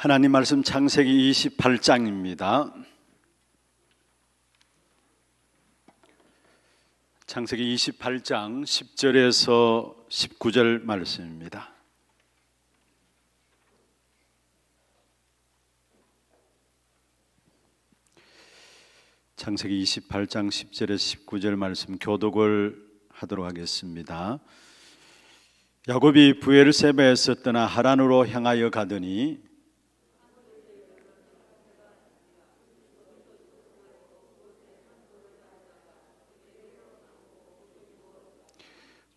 하나님 말씀 창세기 28장입니다. 창세기 28장 10절에서 19절 말씀입니다. 창세기 28장 10절에서 19절 말씀 교독을 하도록 하겠습니다. 야곱이 부엘세바에서 떠나 하란으로 향하여 가더니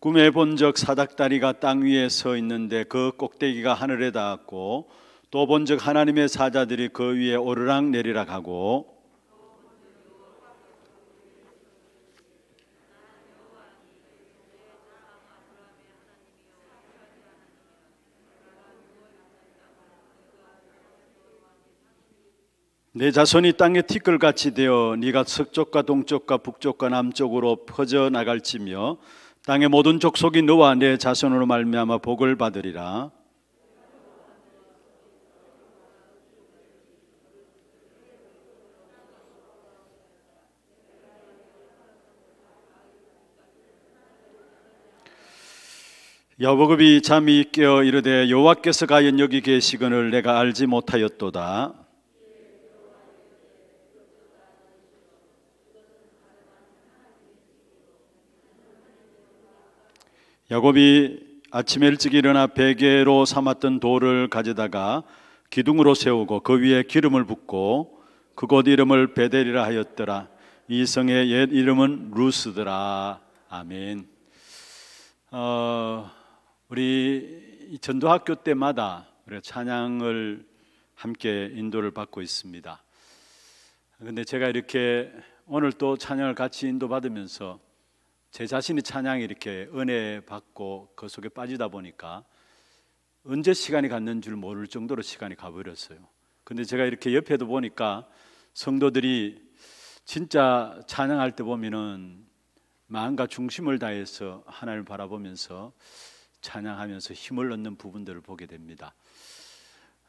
꿈에 본 적 사닥다리가 땅 위에 서 있는데 그 꼭대기가 하늘에 닿았고 또 본 적 하나님의 사자들이 그 위에 오르락 내리락 하고 내 자손이 땅의 티끌같이 되어 네가 서쪽과 동쪽과 북쪽과 남쪽으로 퍼져 나갈지며 땅의 모든 족속이 너와 내 자손으로 말미암아 복을 받으리라. 여보급이 잠이 깨어 이르되 여호와께서 과연 여기 계시거늘 내가 알지 못하였도다. 야곱이 아침 에 일찍 일어나 베개로 삼았던 돌을 가져다가 기둥으로 세우고 그 위에 기름을 붓고 그곳 이름을 베델이라 하였더라. 이 성의 옛 이름은 루스더라. 아멘. 어, 우리 전도학교 때마다 찬양을 함께 인도를 받고 있습니다. 근데 제가 이렇게 오늘 또 찬양을 같이 인도받으면서 제 자신이 찬양에 이렇게 은혜 받고 그 속에 빠지다 보니까 언제 시간이 갔는 줄 모를 정도로 시간이 가버렸어요. 근데 제가 이렇게 옆에도 보니까 성도들이 진짜 찬양할 때 보면은 마음과 중심을 다해서 하나님을 바라보면서 찬양하면서 힘을 얻는 부분들을 보게 됩니다.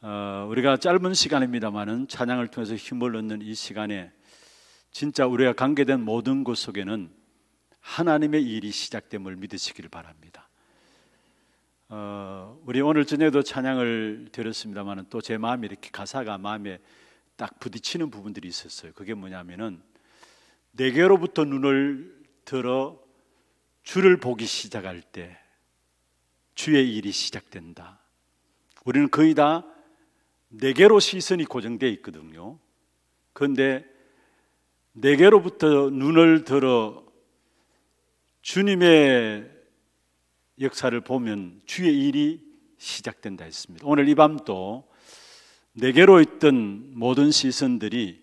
어, 우리가 짧은 시간입니다만은 찬양을 통해서 힘을 얻는 이 시간에 진짜 우리가 관계된 모든 곳 속에는 하나님의 일이 시작됨을 믿으시기를 바랍니다. 어, 우리 오늘 저에도 찬양을 드렸습니다만 또제 마음이 이렇게 가사가 마음에 딱 부딪히는 부분들이 있었어요. 그게 뭐냐면은 내게로부터 눈을 들어 주를 보기 시작할 때 주의 일이 시작된다. 우리는 거의 다 내게로 시선이 고정되 있거든요. 그런데 내게로부터 눈을 들어 주님의 역사를 보면 주의 일이 시작된다 했습니다. 오늘 이 밤도 내게로 있던 모든 시선들이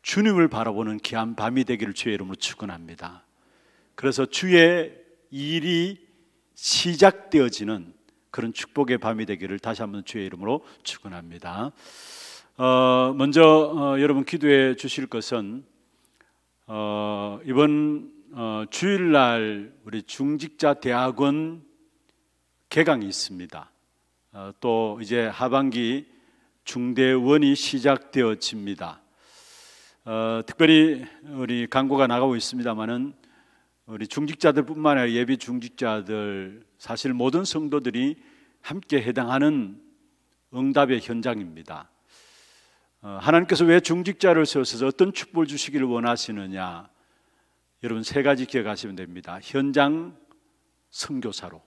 주님을 바라보는 귀한 밤이 되기를 주의 이름으로 축원합니다. 그래서 주의 일이 시작되어지는 그런 축복의 밤이 되기를 다시 한번 주의 이름으로 축원합니다. 어, 먼저 어, 여러분 기도해 주실 것은 어, 이번 어, 주일날 우리 중직자 대학원 개강이 있습니다. 어, 또 이제 하반기 중대원이 시작되어집니다. 어, 특별히 우리 광고가 나가고 있습니다만은 우리 중직자들뿐만 아니라 예비 중직자들 사실 모든 성도들이 함께 해당하는 응답의 현장입니다. 어, 하나님께서 왜 중직자를 세워서 어떤 축복을 주시기를 원하시느냐 여러분 세 가지 기억하시면 됩니다. 현장 선교사로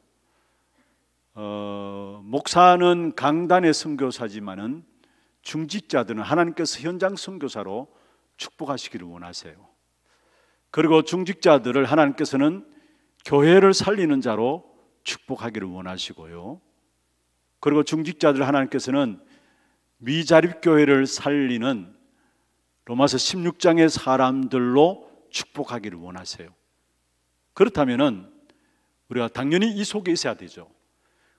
어, 목사는 강단의 선교사지만은 중직자들은 하나님께서 현장 선교사로 축복하시기를 원하세요. 그리고 중직자들을 하나님께서는 교회를 살리는 자로 축복하기를 원하시고요. 그리고 중직자들 하나님께서는 미자립 교회를 살리는 로마서 16장의 사람들로 축복하기를 원하세요. 그렇다면은 우리가 당연히 이 속에 있어야 되죠.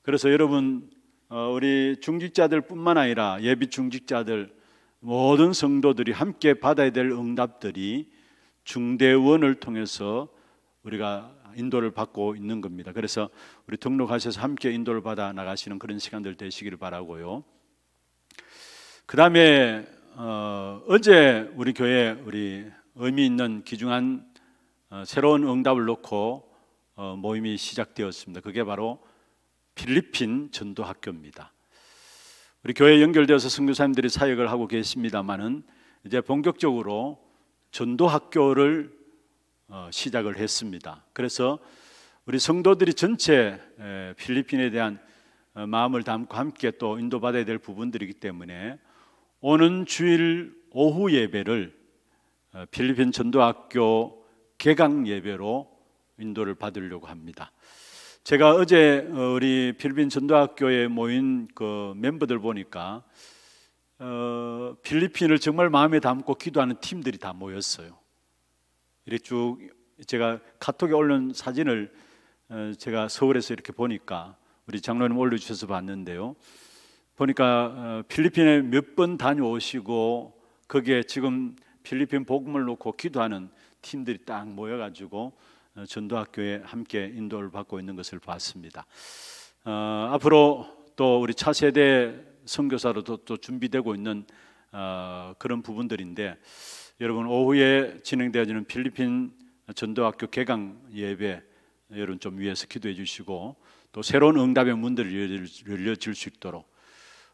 그래서 여러분 어, 우리 중직자들뿐만 아니라 예비 중직자들 모든 성도들이 함께 받아야 될 응답들이 중대원을 통해서 우리가 인도를 받고 있는 겁니다. 그래서 우리 등록하셔서 함께 인도를 받아 나가시는 그런 시간들 되시기를 바라고요. 그 다음에 어, 제 우리 교회 우리 의미 있는 귀중한 어, 새로운 응답을 놓고 어, 모임이 시작되었습니다. 그게 바로 필리핀 전도학교입니다. 우리 교회에 연결되어서 선교사님들이 사역을 하고 계십니다만은 이제 본격적으로 전도학교를 어, 시작을 했습니다. 그래서 우리 성도들이 전체 필리핀에 대한 마음을 담고 함께 또 인도받아야 될 부분들이기 때문에 오는 주일 오후 예배를 어, 필리핀 전도학교 개강 예배로 인도를 받으려고 합니다. 제가 어제 어, 우리 필리핀 전도학교에 모인 그 멤버들 보니까 어, 필리핀을 정말 마음에 담고 기도하는 팀들이 다 모였어요. 이렇게 쭉 제가 카톡에 올린 사진을 어, 제가 서울에서 이렇게 보니까 우리 장로님 올려주셔서 봤는데요. 보니까 필리핀에 몇 번 다녀오시고 거기에 지금 필리핀 복음을 놓고 기도하는 팀들이 딱 모여가지고 어, 전도학교에 함께 인도를 받고 있는 것을 봤습니다. 어, 앞으로 또 우리 차세대 선교사로도 또 준비되고 있는 어, 그런 부분들인데 여러분 오후에 진행되어지는 필리핀 전도학교 개강 예배 여러분 좀 위해서 기도해 주시고 또 새로운 응답의 문들을 열려질 수 있도록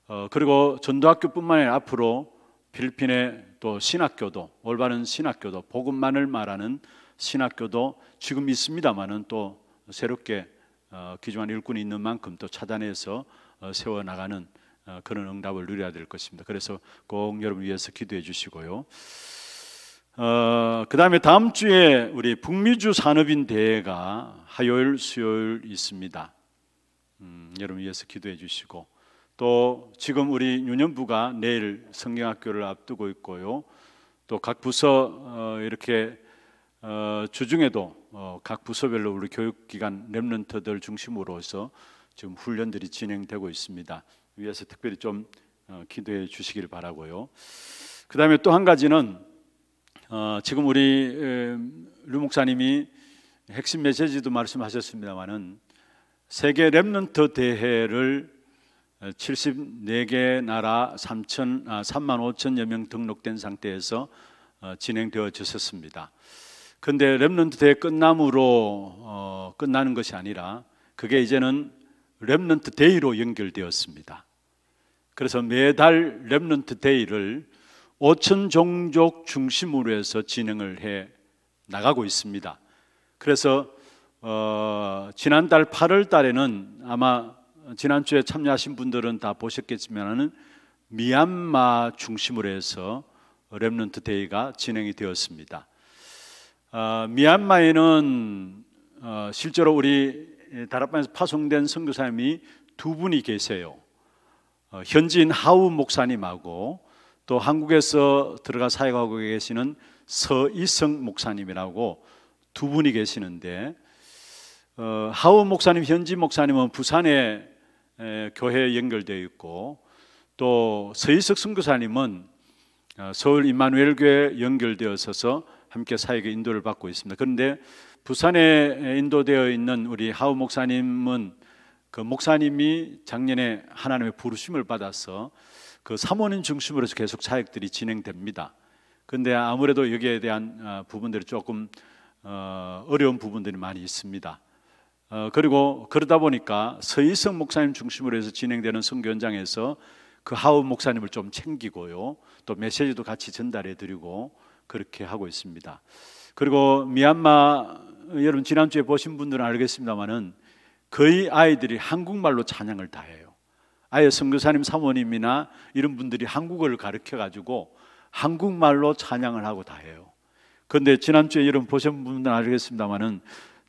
어, 그리고 전도학교뿐만 아니라 앞으로 필리핀의 또 신학교도 올바른 신학교도 복음만을 말하는 신학교도 지금 있습니다만은 또 새롭게 어, 기중한 일꾼이 있는 만큼 또 차단해서 어, 세워 나가는 어, 그런 응답을 누려야 될 것입니다. 그래서 꼭 여러분 위해서 기도해 주시고요. 어, 그 다음에 다음 주에 우리 북미주 산업인 대회가 화요일 수요일 있습니다. 음, 여러분 위해서 기도해 주시고 또 지금 우리 유년부가 내일 성경학교를 앞두고 있고요. 또 각 부서 어, 이렇게 어, 주중에도 어, 각 부서별로 우리 교육기관 랩런터들 중심으로서 지금 훈련들이 진행되고 있습니다. 위에서 특별히 좀 기도해 주시길 바라고요. 그 다음에 또 한 가지는 지금 우리 류 목사님이 핵심 메시지도 말씀하셨습니다만은 세계 랩런터 대회를 74개 나라 3천, 아, 3만 5천여 명 등록된 상태에서 어, 진행되어졌었습니다. 근데 렘런트대회 끝남으로 어, 끝나는 것이 아니라 그게 이제는 렘런트 데이로 연결되었습니다. 그래서 매달 렘런트 데이를 5천 종족 중심으로 해서 진행을 해 나가고 있습니다. 그래서 어, 지난달 8월 달에는 아마 어, 지난주에 참여하신 분들은 다 보셨겠지만은 미얀마 중심으로 해서 렘넌트 데이가 진행이 되었습니다. 어, 미얀마에는 어, 실제로 우리 다락방에서 파송된 선교사님이 두 분이 계세요. 어, 현지인 하우 목사님하고 또 한국에서 들어가 사역하고 계시는 서이성 목사님이라고 두 분이 계시는데 어, 하우 목사님, 현지 목사님은 부산에 교회에 연결되어 있고 또 서희석 선교사님은 어, 서울 임마누엘 교회 연결되어서 함께 사역의 인도를 받고 있습니다. 그런데 부산에 인도되어 있는 우리 하우 목사님은 그 목사님이 작년에 하나님의 부르심을 받아서 그 사모님 중심으로 계속 사역들이 진행됩니다. 근데 아무래도 여기에 대한 어, 부분들이 조금 어, 어려운 부분들이 많이 있습니다. 어, 그리고 그러다 보니까 서희성 목사님 중심으로 해서 진행되는 선교 현장에서 그 하우 목사님을 좀 챙기고요. 또 메시지도 같이 전달해 드리고 그렇게 하고 있습니다. 그리고 미얀마 여러분 지난주에 보신 분들은 알겠습니다만은 거의 아이들이 한국말로 찬양을 다 해요. 아예 선교사님 사모님이나 이런 분들이 한국어를 가르쳐 가지고 한국말로 찬양을 하고 다 해요. 그런데 지난주에 여러분 보신 분들은 알겠습니다만은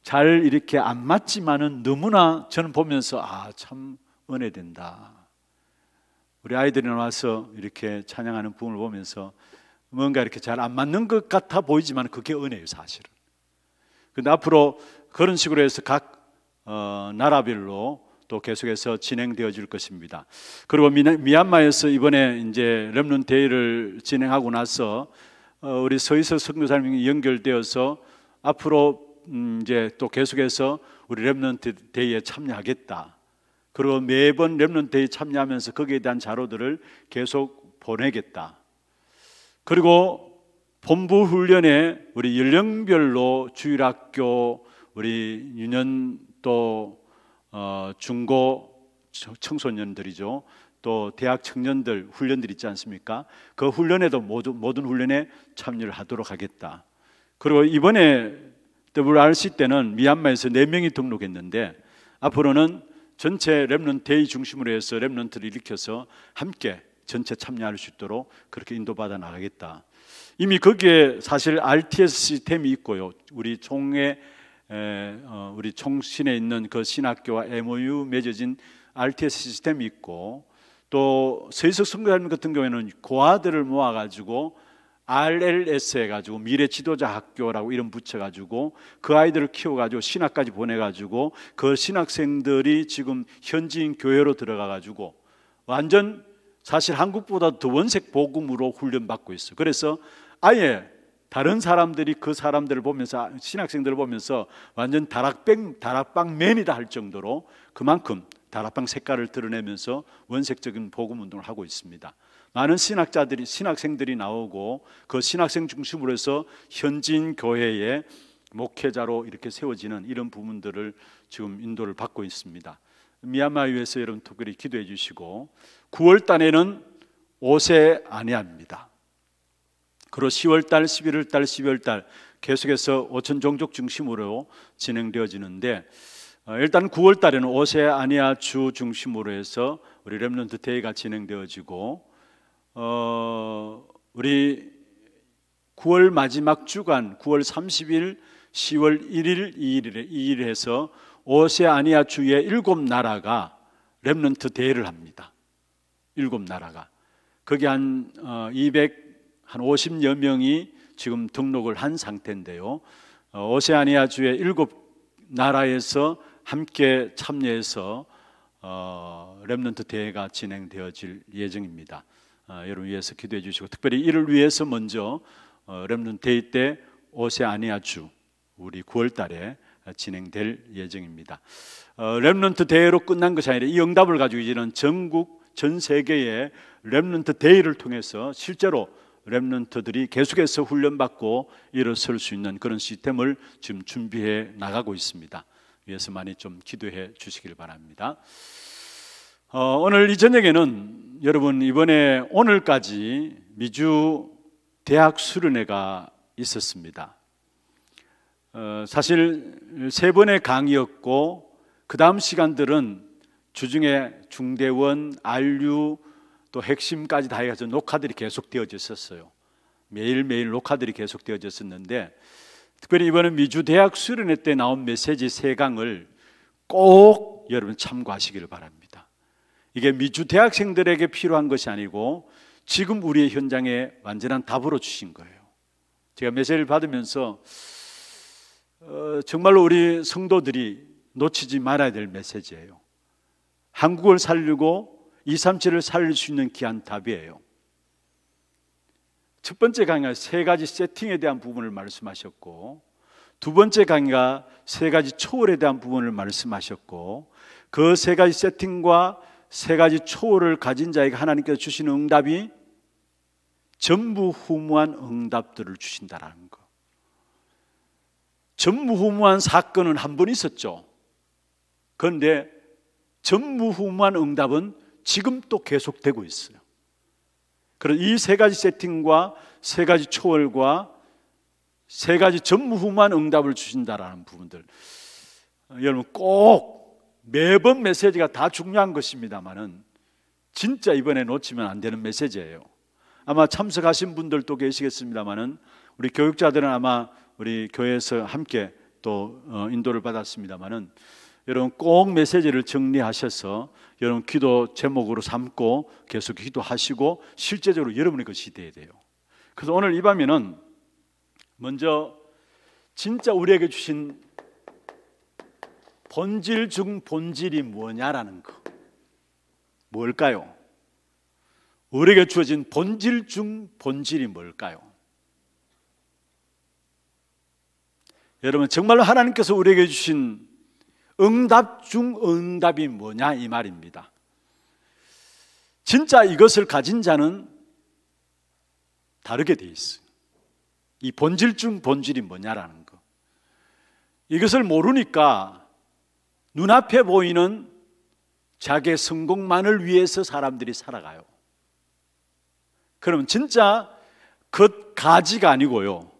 잘 이렇게 안 맞지만은 너무나 저는 보면서 아, 참 은혜된다. 우리 아이들이 나와서 이렇게 찬양하는 부분을 보면서 뭔가 이렇게 잘 안 맞는 것 같아 보이지만 그게 은혜예요, 사실은. 근데 앞으로 그런 식으로 해서 각 어, 나라별로 또 계속해서 진행되어질 것입니다. 그리고 미얀마에서 이번에 이제 렘론 데이를 진행하고 나서 어, 우리 서희서 선교사님이 연결되어서 앞으로 음 이제 또 계속해서 우리 랩런트 데이에 참여하겠다. 그리고 매번 랩런트 데에 참여하면서 거기에 대한 자료들을 계속 보내겠다. 그리고 본부 훈련에 우리 연령별로 주일학교 우리 유년 또어 중고 청소년들이죠. 또 대학 청년들 훈련들 있지 않습니까? 그 훈련에도 모두, 모든 훈련에 참여를 하도록 하겠다. 그리고 이번에 WRC 때는 미얀마에서 4명이 등록했는데 앞으로는 전체 랩런트 대의 중심으로 해서 랩런트를 일으켜서 함께 전체 참여할 수 있도록 그렇게 인도받아 나가겠다. 이미 거기에 사실 RTS 시스템이 있고요. 우리 총회 에, 어, 우리 총신에 있는 그 신학교와 MOU 맺어진 RTS 시스템이 있고 또서희 선교사님 같은 경우에는 고아들을 모아가지고 RLS 해가지고 미래 지도자 학교라고 이름 붙여가지고 그 아이들을 키워가지고 신학까지 보내가지고 그 신학생들이 지금 현지인 교회로 들어가가지고 완전 사실 한국보다 더 원색 복음으로 훈련받고 있어. 그래서 아예 다른 사람들이 그 사람들을 보면서 신학생들을 보면서 완전 다락방 다락방맨이다 할 정도로 그만큼 다락방 색깔을 드러내면서 원색적인 복음 운동을 하고 있습니다. 많은 신학자들이 신학생들이 나오고 그 신학생 중심으로 해서 현진 교회의 목회자로 이렇게 세워지는 이런 부분들을 지금 인도를 받고 있습니다. 미얀마에 위해서 여러분 특별히 기도해 주시고 9월 달에는 오세 아니합니다. 그리고 10월 달, 11월 달, 12월 달 계속해서 5천 종족 중심으로 진행되어지는데 어, 일단 9월 달에는 오세 아니아 주 중심으로 해서 우리 렘넌트 대회가 진행되어지고 어, 우리 9월 마지막 주간 9월 30일, 10월 1일, 2일에 2일에서 오세아니아 주의 일곱 나라가 렘런트 대회를 합니다. 일곱 나라가 거기 한2 50여 어, 명이 지금 등록을 한 상태인데요. 어, 오세아니아 주의 일곱 나라에서 함께 참여해서 어, 렘넌트 대회가 진행되어질 예정입니다. 아, 여러분 위해서 기도해 주시고 특별히 이를 위해서 먼저 어, 렘넌 데이 때 오세아니아 주 우리 9월 달에 진행될 예정입니다. 어, 렘넌트 대회로 끝난 것이 아니라 이 응답을 가지고 이제는 전국 전 세계의 렘넌트 대회를 통해서 실제로 렘넌트들이 계속해서 훈련받고 일어설 수 있는 그런 시스템을 지금 준비해 나가고 있습니다. 위해서 많이 좀 기도해 주시길 바랍니다. 어, 오늘 이 저녁에는 여러분 이번에 오늘까지 미주 대학 수련회가 있었습니다. 어, 사실 세 번의 강의였고 그 다음 시간들은 주중에 중대원, 안류 또 핵심까지 다 해서 녹화들이 계속 되어졌었어요. 매일매일 녹화들이 계속 되어졌었는데 특별히 이번에 미주 대학 수련회 때 나온 메시지 세 강을 꼭 여러분 참고하시기를 바랍니다. 이게 미주 대학생들에게 필요한 것이 아니고 지금 우리의 현장에 완전한 답으로 주신 거예요. 제가 메시지를 받으면서 어, 정말로 우리 성도들이 놓치지 말아야 될 메시지예요. 한국을 살리고 237을 살릴 수 있는 귀한 답이에요. 첫 번째 강의가 세 가지 세팅에 대한 부분을 말씀하셨고 두 번째 강의가 세 가지 초월에 대한 부분을 말씀하셨고 그 세 가지 세팅과 세 가지 초월을 가진 자에게 하나님께서 주신 응답이 전부 후무한 응답들을 주신다라는 거. 전무후무한 사건은 한 번 있었죠. 그런데 전무후무한 응답은 지금 도 계속되고 있어요. 그래이세 가지 세팅과 세 가지 초월과 세 가지 전무후무한 응답을 주신다라는 부분들 여러분 꼭 매번 메시지가 다 중요한 것입니다만은 진짜 이번에 놓치면 안 되는 메시지예요. 아마 참석하신 분들도 계시겠습니다만은 우리 교육자들은 아마 우리 교회에서 함께 또 어, 인도를 받았습니다만은 여러분 꼭 메시지를 정리하셔서 여러분 기도 제목으로 삼고 계속 기도하시고 실제적으로 여러분의 것이 돼야 돼요. 그래서 오늘 이 밤에는 먼저 진짜 우리에게 주신 본질 중 본질이 뭐냐라는 거. 뭘까요? 우리에게 주어진 본질 중 본질이 뭘까요? 여러분, 정말로 하나님께서 우리에게 주신 응답 중 응답이 뭐냐 이 말입니다. 진짜 이것을 가진 자는 다르게 돼 있어요. 이 본질 중 본질이 뭐냐라는 거. 이것을 모르니까 눈앞에 보이는 자기의 성공만을 위해서 사람들이 살아가요. 그럼 진짜 겉 가지가 아니고요.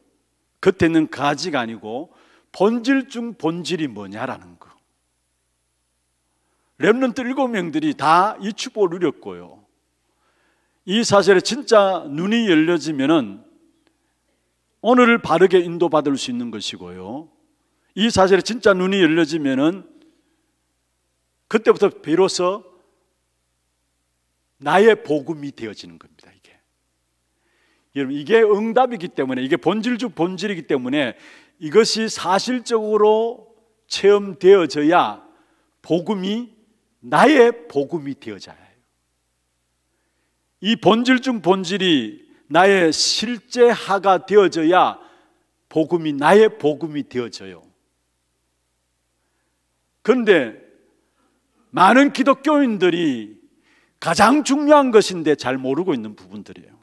겉에 는 가지가 아니고 본질 중 본질이 뭐냐라는 거. 렘넌트 일곱 명들이 다이 축복을 누렸고요. 이 사실에 진짜 눈이 열려지면은 오늘을 바르게 인도받을 수 있는 것이고요. 이 사실에 진짜 눈이 열려지면은 그때부터 비로소 나의 복음이 되어지는 겁니다. 이게 여러분 이게 응답이기 때문에 이게 본질적 본질이기 때문에 이것이 사실적으로 체험되어져야 복음이 나의 복음이 되어져요. 이 본질 중 본질이 나의 실제하가 되어져야 복음이 나의 복음이 되어져요. 그런데 많은 기독교인들이 가장 중요한 것인데 잘 모르고 있는 부분들이에요.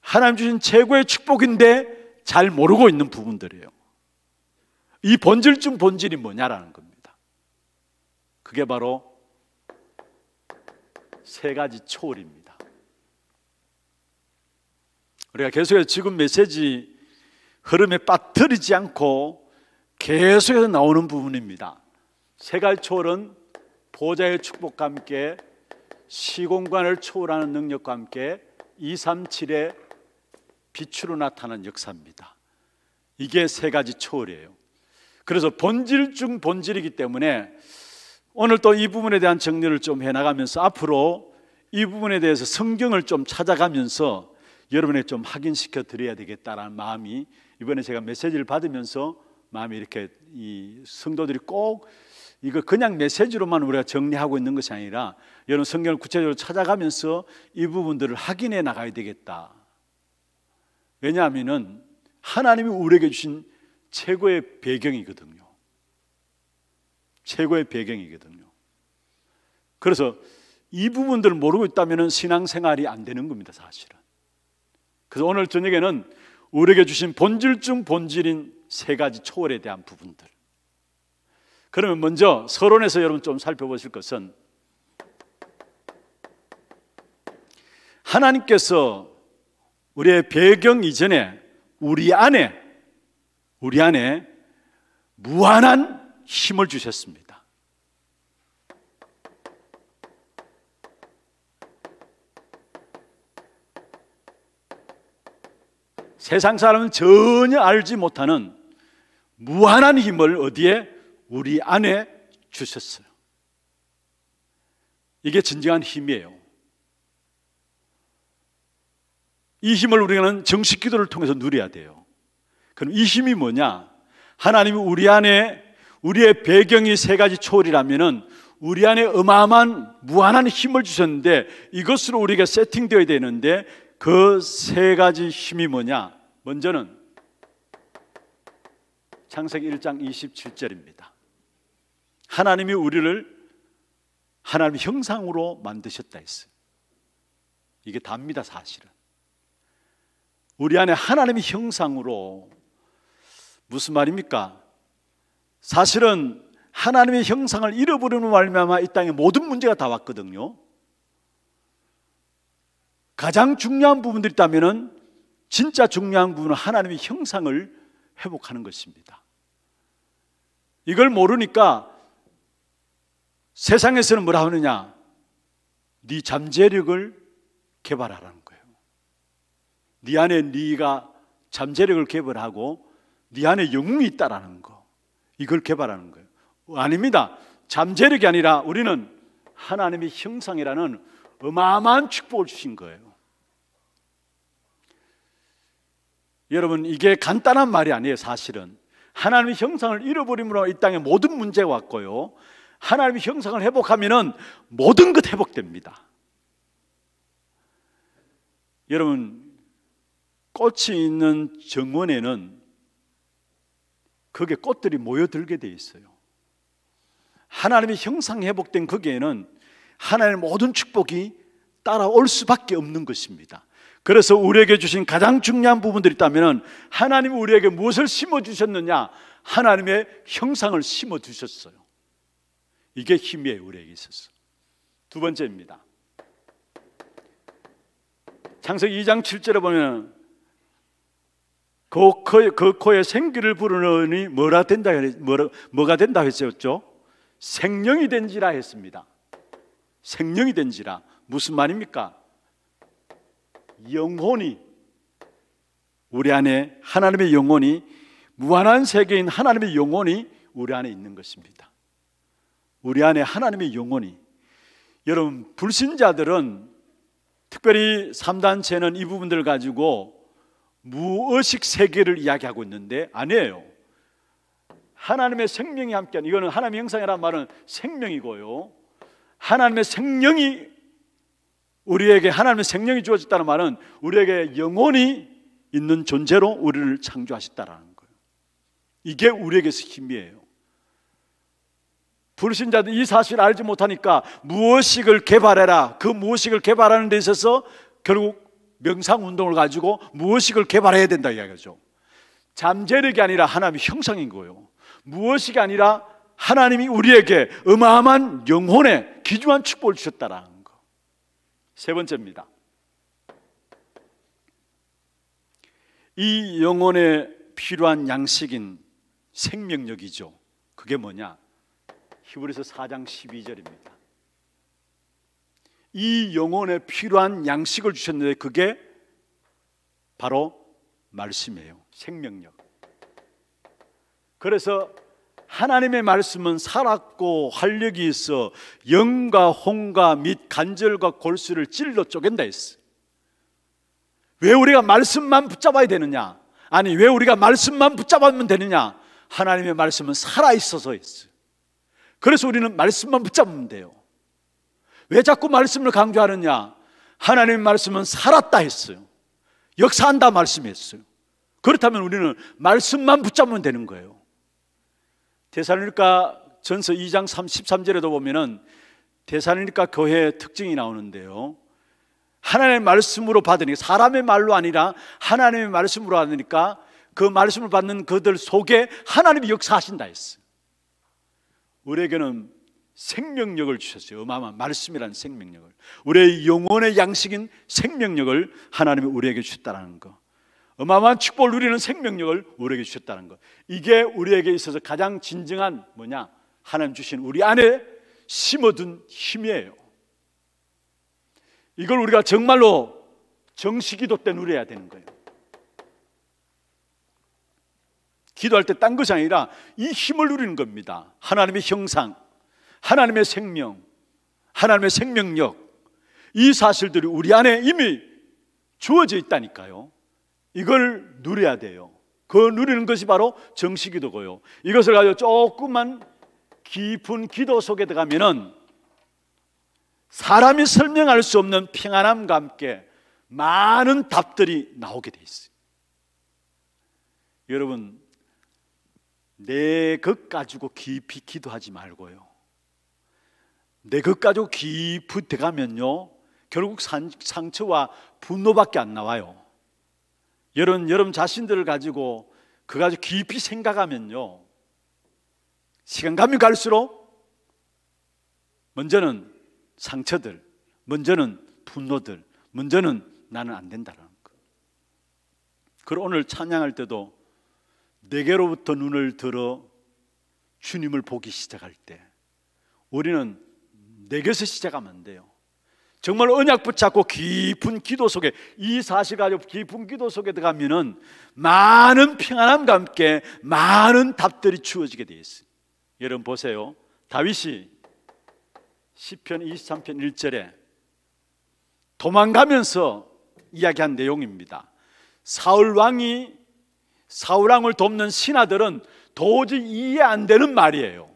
하나님 주신 최고의 축복인데 잘 모르고 있는 부분들이에요. 이 본질 중 본질이 뭐냐라는 겁니다. 그게 바로 세 가지 초월입니다. 우리가 계속해서 지금 메시지 흐름에 빠뜨리지 않고 계속해서 나오는 부분입니다. 세 가지 초월은 보좌의 축복과 함께 시공간을 초월하는 능력과 함께 237의 빛으로 나타난 역사입니다. 이게 세 가지 초월이에요. 그래서 본질 중 본질이기 때문에 오늘 또 이 부분에 대한 정리를 좀 해나가면서 앞으로 이 부분에 대해서 성경을 좀 찾아가면서 여러분에 좀 확인시켜 드려야 되겠다라는 마음이 이번에 제가 메시지를 받으면서 마음이 이렇게 이 성도들이 꼭 이거 그냥 메시지로만 우리가 정리하고 있는 것이 아니라 여러분 성경을 구체적으로 찾아가면서 이 부분들을 확인해 나가야 되겠다. 왜냐하면 하나님이 우리에게 주신 최고의 배경이거든요. 최고의 배경이거든요. 그래서 이 부분들을 모르고 있다면 신앙생활이 안 되는 겁니다, 사실은. 그래서 오늘 저녁에는 우리에게 주신 본질 중 본질인 세 가지 초월에 대한 부분들. 그러면 먼저 서론에서 여러분 좀 살펴보실 것은 하나님께서 우리의 배경 이전에 우리 안에 우리 안에 무한한 힘을 주셨습니다. 세상 사람은 전혀 알지 못하는 무한한 힘을 어디에 우리 안에 주셨어요. 이게 진정한 힘이에요. 이 힘을 우리는 정식 기도를 통해서 누려야 돼요. 그럼 이 힘이 뭐냐? 하나님이 우리 안에 우리의 배경이 세 가지 초월이라면은 우리 안에 어마어마한 무한한 힘을 주셨는데 이것으로 우리가 세팅되어야 되는데 그 세 가지 힘이 뭐냐? 먼저는 창세기 1장 27절입니다. 하나님이 우리를 하나님 형상으로 만드셨다 했어요. 이게 답니다, 사실은. 우리 안에 하나님의 형상으로 무슨 말입니까? 사실은 하나님의 형상을 잃어버리는 말미암아 이 땅에 모든 문제가 다 왔거든요. 가장 중요한 부분들이 있다면은 진짜 중요한 부분은 하나님의 형상을 회복하는 것입니다. 이걸 모르니까 세상에서는 뭐라 하느냐? 네 잠재력을 개발하라는 거예요. 네 안에 네가 잠재력을 개발하고 네 안에 영웅이 있다라는 거. 이걸 개발하는 거예요. 아닙니다. 잠재력이 아니라 우리는 하나님의 형상이라는 어마어마한 축복을 주신 거예요. 여러분, 이게 간단한 말이 아니에요, 사실은. 하나님의 형상을 잃어버림으로 이 땅에 모든 문제가 왔고요. 하나님의 형상을 회복하면 모든 것 회복됩니다. 여러분 꽃이 있는 정원에는 거기 꽃들이 모여들게 돼 있어요. 하나님의 형상 회복된 거기에는 하나님의 모든 축복이 따라올 수밖에 없는 것입니다. 그래서 우리에게 주신 가장 중요한 부분들이 있다면 하나님 우리에게 무엇을 심어 주셨느냐? 하나님의 형상을 심어 주셨어요. 이게 힘의 의뢰에 있었어. 두 번째입니다. 창세기 2장 7절에 보면 그, 코, 그 코에 생기를 부르느니 뭐라 된다 뭐라, 뭐가 된다 했었죠? 생명이 된지라 했습니다. 생명이 된지라 무슨 말입니까? 영혼이 우리 안에 하나님의 영혼이 무한한 세계인 하나님의 영혼이 우리 안에 있는 것입니다. 우리 안에 하나님의 영혼이 여러분 불신자들은 특별히 3단체는 이 부분들을 가지고 무의식 세계를 이야기하고 있는데 아니에요. 하나님의 생명이 함께한 이거는 하나님의 형상이란 말은 생명이고요. 하나님의 생명이 우리에게 하나님의 생명이 주어졌다는 말은 우리에게 영혼이 있는 존재로 우리를 창조하셨다라는 거예요. 이게 우리에게서 힘이에요. 불신자들 이이 사실을 알지 못하니까 무엇식을 개발해라. 그 무엇식을 개발하는 데 있어서 결국 명상 운동을 가지고 무엇식을 개발해야 된다 이야기죠. 잠재력이 아니라 하나님의 형상인 거예요. 무엇이 아니라 하나님이 우리에게 어마어마한 영혼의 기중한 축복을 주셨다라는 거. 세 번째입니다. 이 영혼에 필요한 양식인 생명력이죠. 그게 뭐냐? 히브리서 4장 12절입니다. 이 영혼에 필요한 양식을 주셨는데 그게 바로 말씀이에요. 생명력. 그래서 하나님의 말씀은 살았고 활력이 있어 영과 홍과 및 간절과 골수를 찔러 쪼갠다 했어. 왜 우리가 말씀만 붙잡아야 되느냐? 아니, 왜 우리가 말씀만 붙잡으면 되느냐? 하나님의 말씀은 살아있어서 했어. 그래서 우리는 말씀만 붙잡으면 돼요. 왜 자꾸 말씀을 강조하느냐? 하나님의 말씀은 살았다 했어요. 역사한다 말씀했어요. 그렇다면 우리는 말씀만 붙잡으면 되는 거예요. 대사니까 전서 2장 33절에도 보면은 대사니까 교회의 특징이 나오는데요. 하나님의 말씀으로 받으니 사람의 말로 아니라 하나님의 말씀으로 하니까 그 말씀을 받는 그들 속에 하나님이 역사하신다 했어요. 우리에게는 생명력을 주셨어요. 어마어마한 말씀이라 생명력을. 우리의 영혼의 양식인 생명력을 하나님이 우리에게 주셨다는 거. 어마어마한 축복을 누리는 생명력을 우리에게 주셨다는 거. 이게 우리에게 있어서 가장 진정한 뭐냐? 하나님 주신 우리 안에 심어둔 힘이에요. 이걸 우리가 정말로 정식기도 때 누려야 되는 거예요. 기도할 때 딴 것이 아니라 이 힘을 누리는 겁니다. 하나님의 형상, 하나님의 생명, 하나님의 생명력. 이 사실들이 우리 안에 이미 주어져 있다니까요. 이걸 누려야 돼요. 그 누리는 것이 바로 정식기도고요. 이것을 가지고 조금만 깊은 기도 속에 들어가면은 사람이 설명할 수 없는 평안함과 함께 많은 답들이 나오게 돼 있어요. 여러분 내것 가지고 깊이 기도하지 말고요. 내 것 가지고 깊이 들어가면요. 결국 산, 상처와 분노밖에 안 나와요. 여러분, 여러분 자신들을 가지고 그 가지고 깊이 생각하면요. 시간 가면 갈수록 먼저는 상처들, 먼저는 분노들, 먼저는 나는 안 된다라는 거. 그리고 오늘 찬양할 때도 내게로부터 눈을 들어 주님을 보기 시작할 때 우리는 내게서 시작하면 안 돼요. 정말 언약 붙잡고 깊은 기도 속에 이 사실 가지고 깊은 기도 속에 들어가면은 많은 평안함과 함께 많은 답들이 주어지게 되어 있어요. 여러분 보세요. 다윗이 시편 23편 1절에 도망가면서 이야기한 내용입니다. 사울 왕이 사울왕을 돕는 신하들은 도저히 이해 안 되는 말이에요.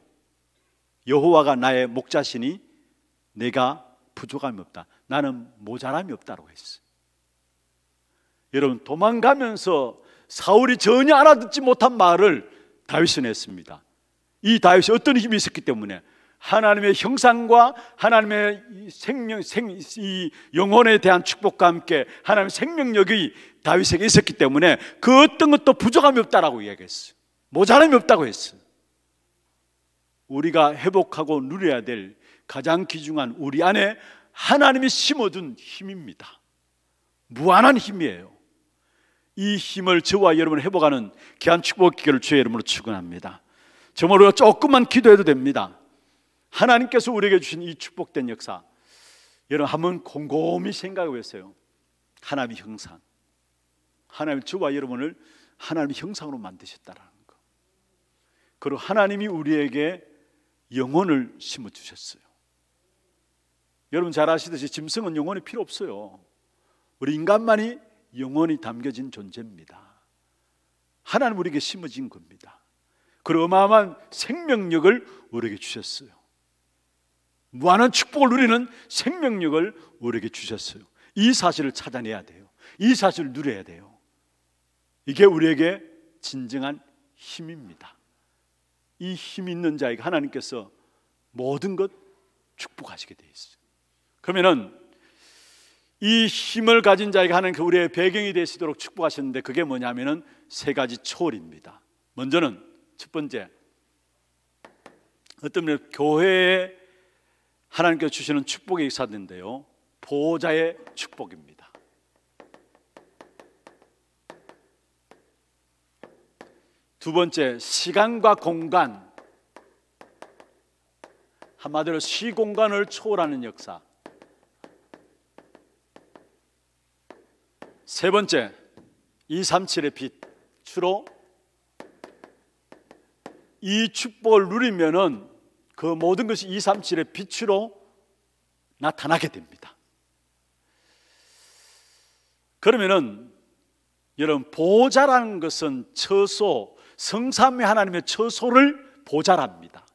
여호와가 나의 목자시니 내가 부족함이 없다. 나는 모자람이 없다라고 했어 여러분 도망가면서 사울이 전혀 알아듣지 못한 말을 다윗은 했습니다. 이 다윗이 어떤 힘이 있었기 때문에 하나님의 형상과 하나님의 생명, 생, 이 영혼에 대한 축복과 함께 하나님의 생명력이 다윗에게 있었기 때문에 그 어떤 것도 부족함이 없다라고 이야기했어요. 모자람이 없다고 했어 우리가 회복하고 누려야 될 가장 귀중한 우리 안에 하나님이 심어둔 힘입니다. 무한한 힘이에요. 이 힘을 저와 여러분 회복하는 귀한 축복 기를 주의 이름으로 축원합니다. 저모로 조금만 기도해도 됩니다. 하나님께서 우리에게 주신 이 축복된 역사 여러분 한번 곰곰이 생각해 보세요 하나님의 형상 하나님 저와 여러분을 하나님의 형상으로 만드셨다라는 거 그리고 하나님이 우리에게 영혼을 심어주셨어요 여러분 잘 아시듯이 짐승은 영혼이 필요 없어요 우리 인간만이 영혼이 담겨진 존재입니다 하나님 우리에게 심어진 겁니다 그리고 어마어마한 생명력을 우리에게 주셨어요 무한한 축복을 누리는 생명력을 우리에게 주셨어요. 이 사실을 찾아내야 돼요. 이 사실을 누려야 돼요. 이게 우리에게 진정한 힘입니다. 이 힘 있는 자에게 하나님께서 모든 것 축복하시게 돼 있어요. 그러면은 이 힘을 가진 자에게 하는 우리의 배경이 되시도록 축복하셨는데 그게 뭐냐면은 세 가지 초월입니다. 먼저는 첫 번째 어떤 교회의 하나님께서 주시는 축복의 역사인데요. 보호자의 축복입니다. 두 번째, 시간과 공간. 한마디로 시공간을 초월하는 역사. 세 번째, 237의 빛. 주로 이 축복을 누리면은 그 모든 것이 237의 빛으로 나타나게 됩니다. 그러면은 여러분 보좌라는 것은 처소 성삼위 하나님의 처소를 보좌랍니다.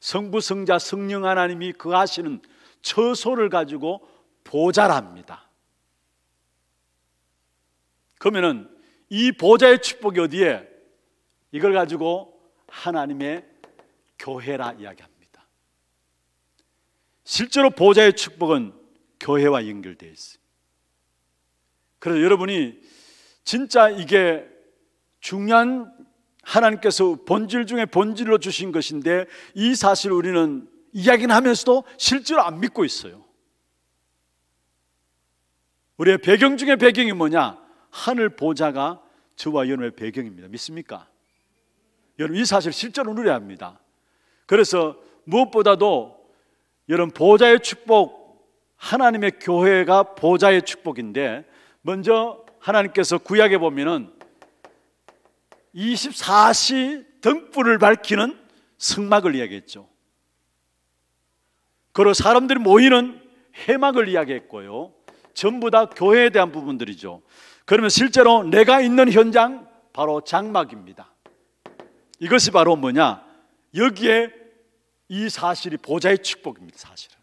성부 성자 성령 하나님이 그 하시는 처소를 가지고 보좌랍니다. 그러면은 이 보좌의 축복이 어디에 이걸 가지고 하나님의 교회라 이야기합니다. 실제로 보좌의 축복은 교회와 연결되어 있어요. 그래서 여러분이 진짜 이게 중요한 하나님께서 본질 중에 본질로 주신 것인데 이 사실 우리는 이야기는 하면서도 실제로 안 믿고 있어요. 우리의 배경 중에 배경이 뭐냐? 하늘 보좌가 저와 여러분의 배경입니다. 믿습니까? 여러분 이 사실 실제로 누려야 합니다. 그래서 무엇보다도 여러분 보좌의 축복 하나님의 교회가 보좌의 축복인데 먼저 하나님께서 구약에 보면은 24시 등불을 밝히는 성막을 이야기했죠. 그리고 사람들이 모이는 해막을 이야기했고요. 전부 다 교회에 대한 부분들이죠. 그러면 실제로 내가 있는 현장 바로 장막입니다. 이것이 바로 뭐냐? 여기에 이 사실이 보좌의 축복입니다, 사실은.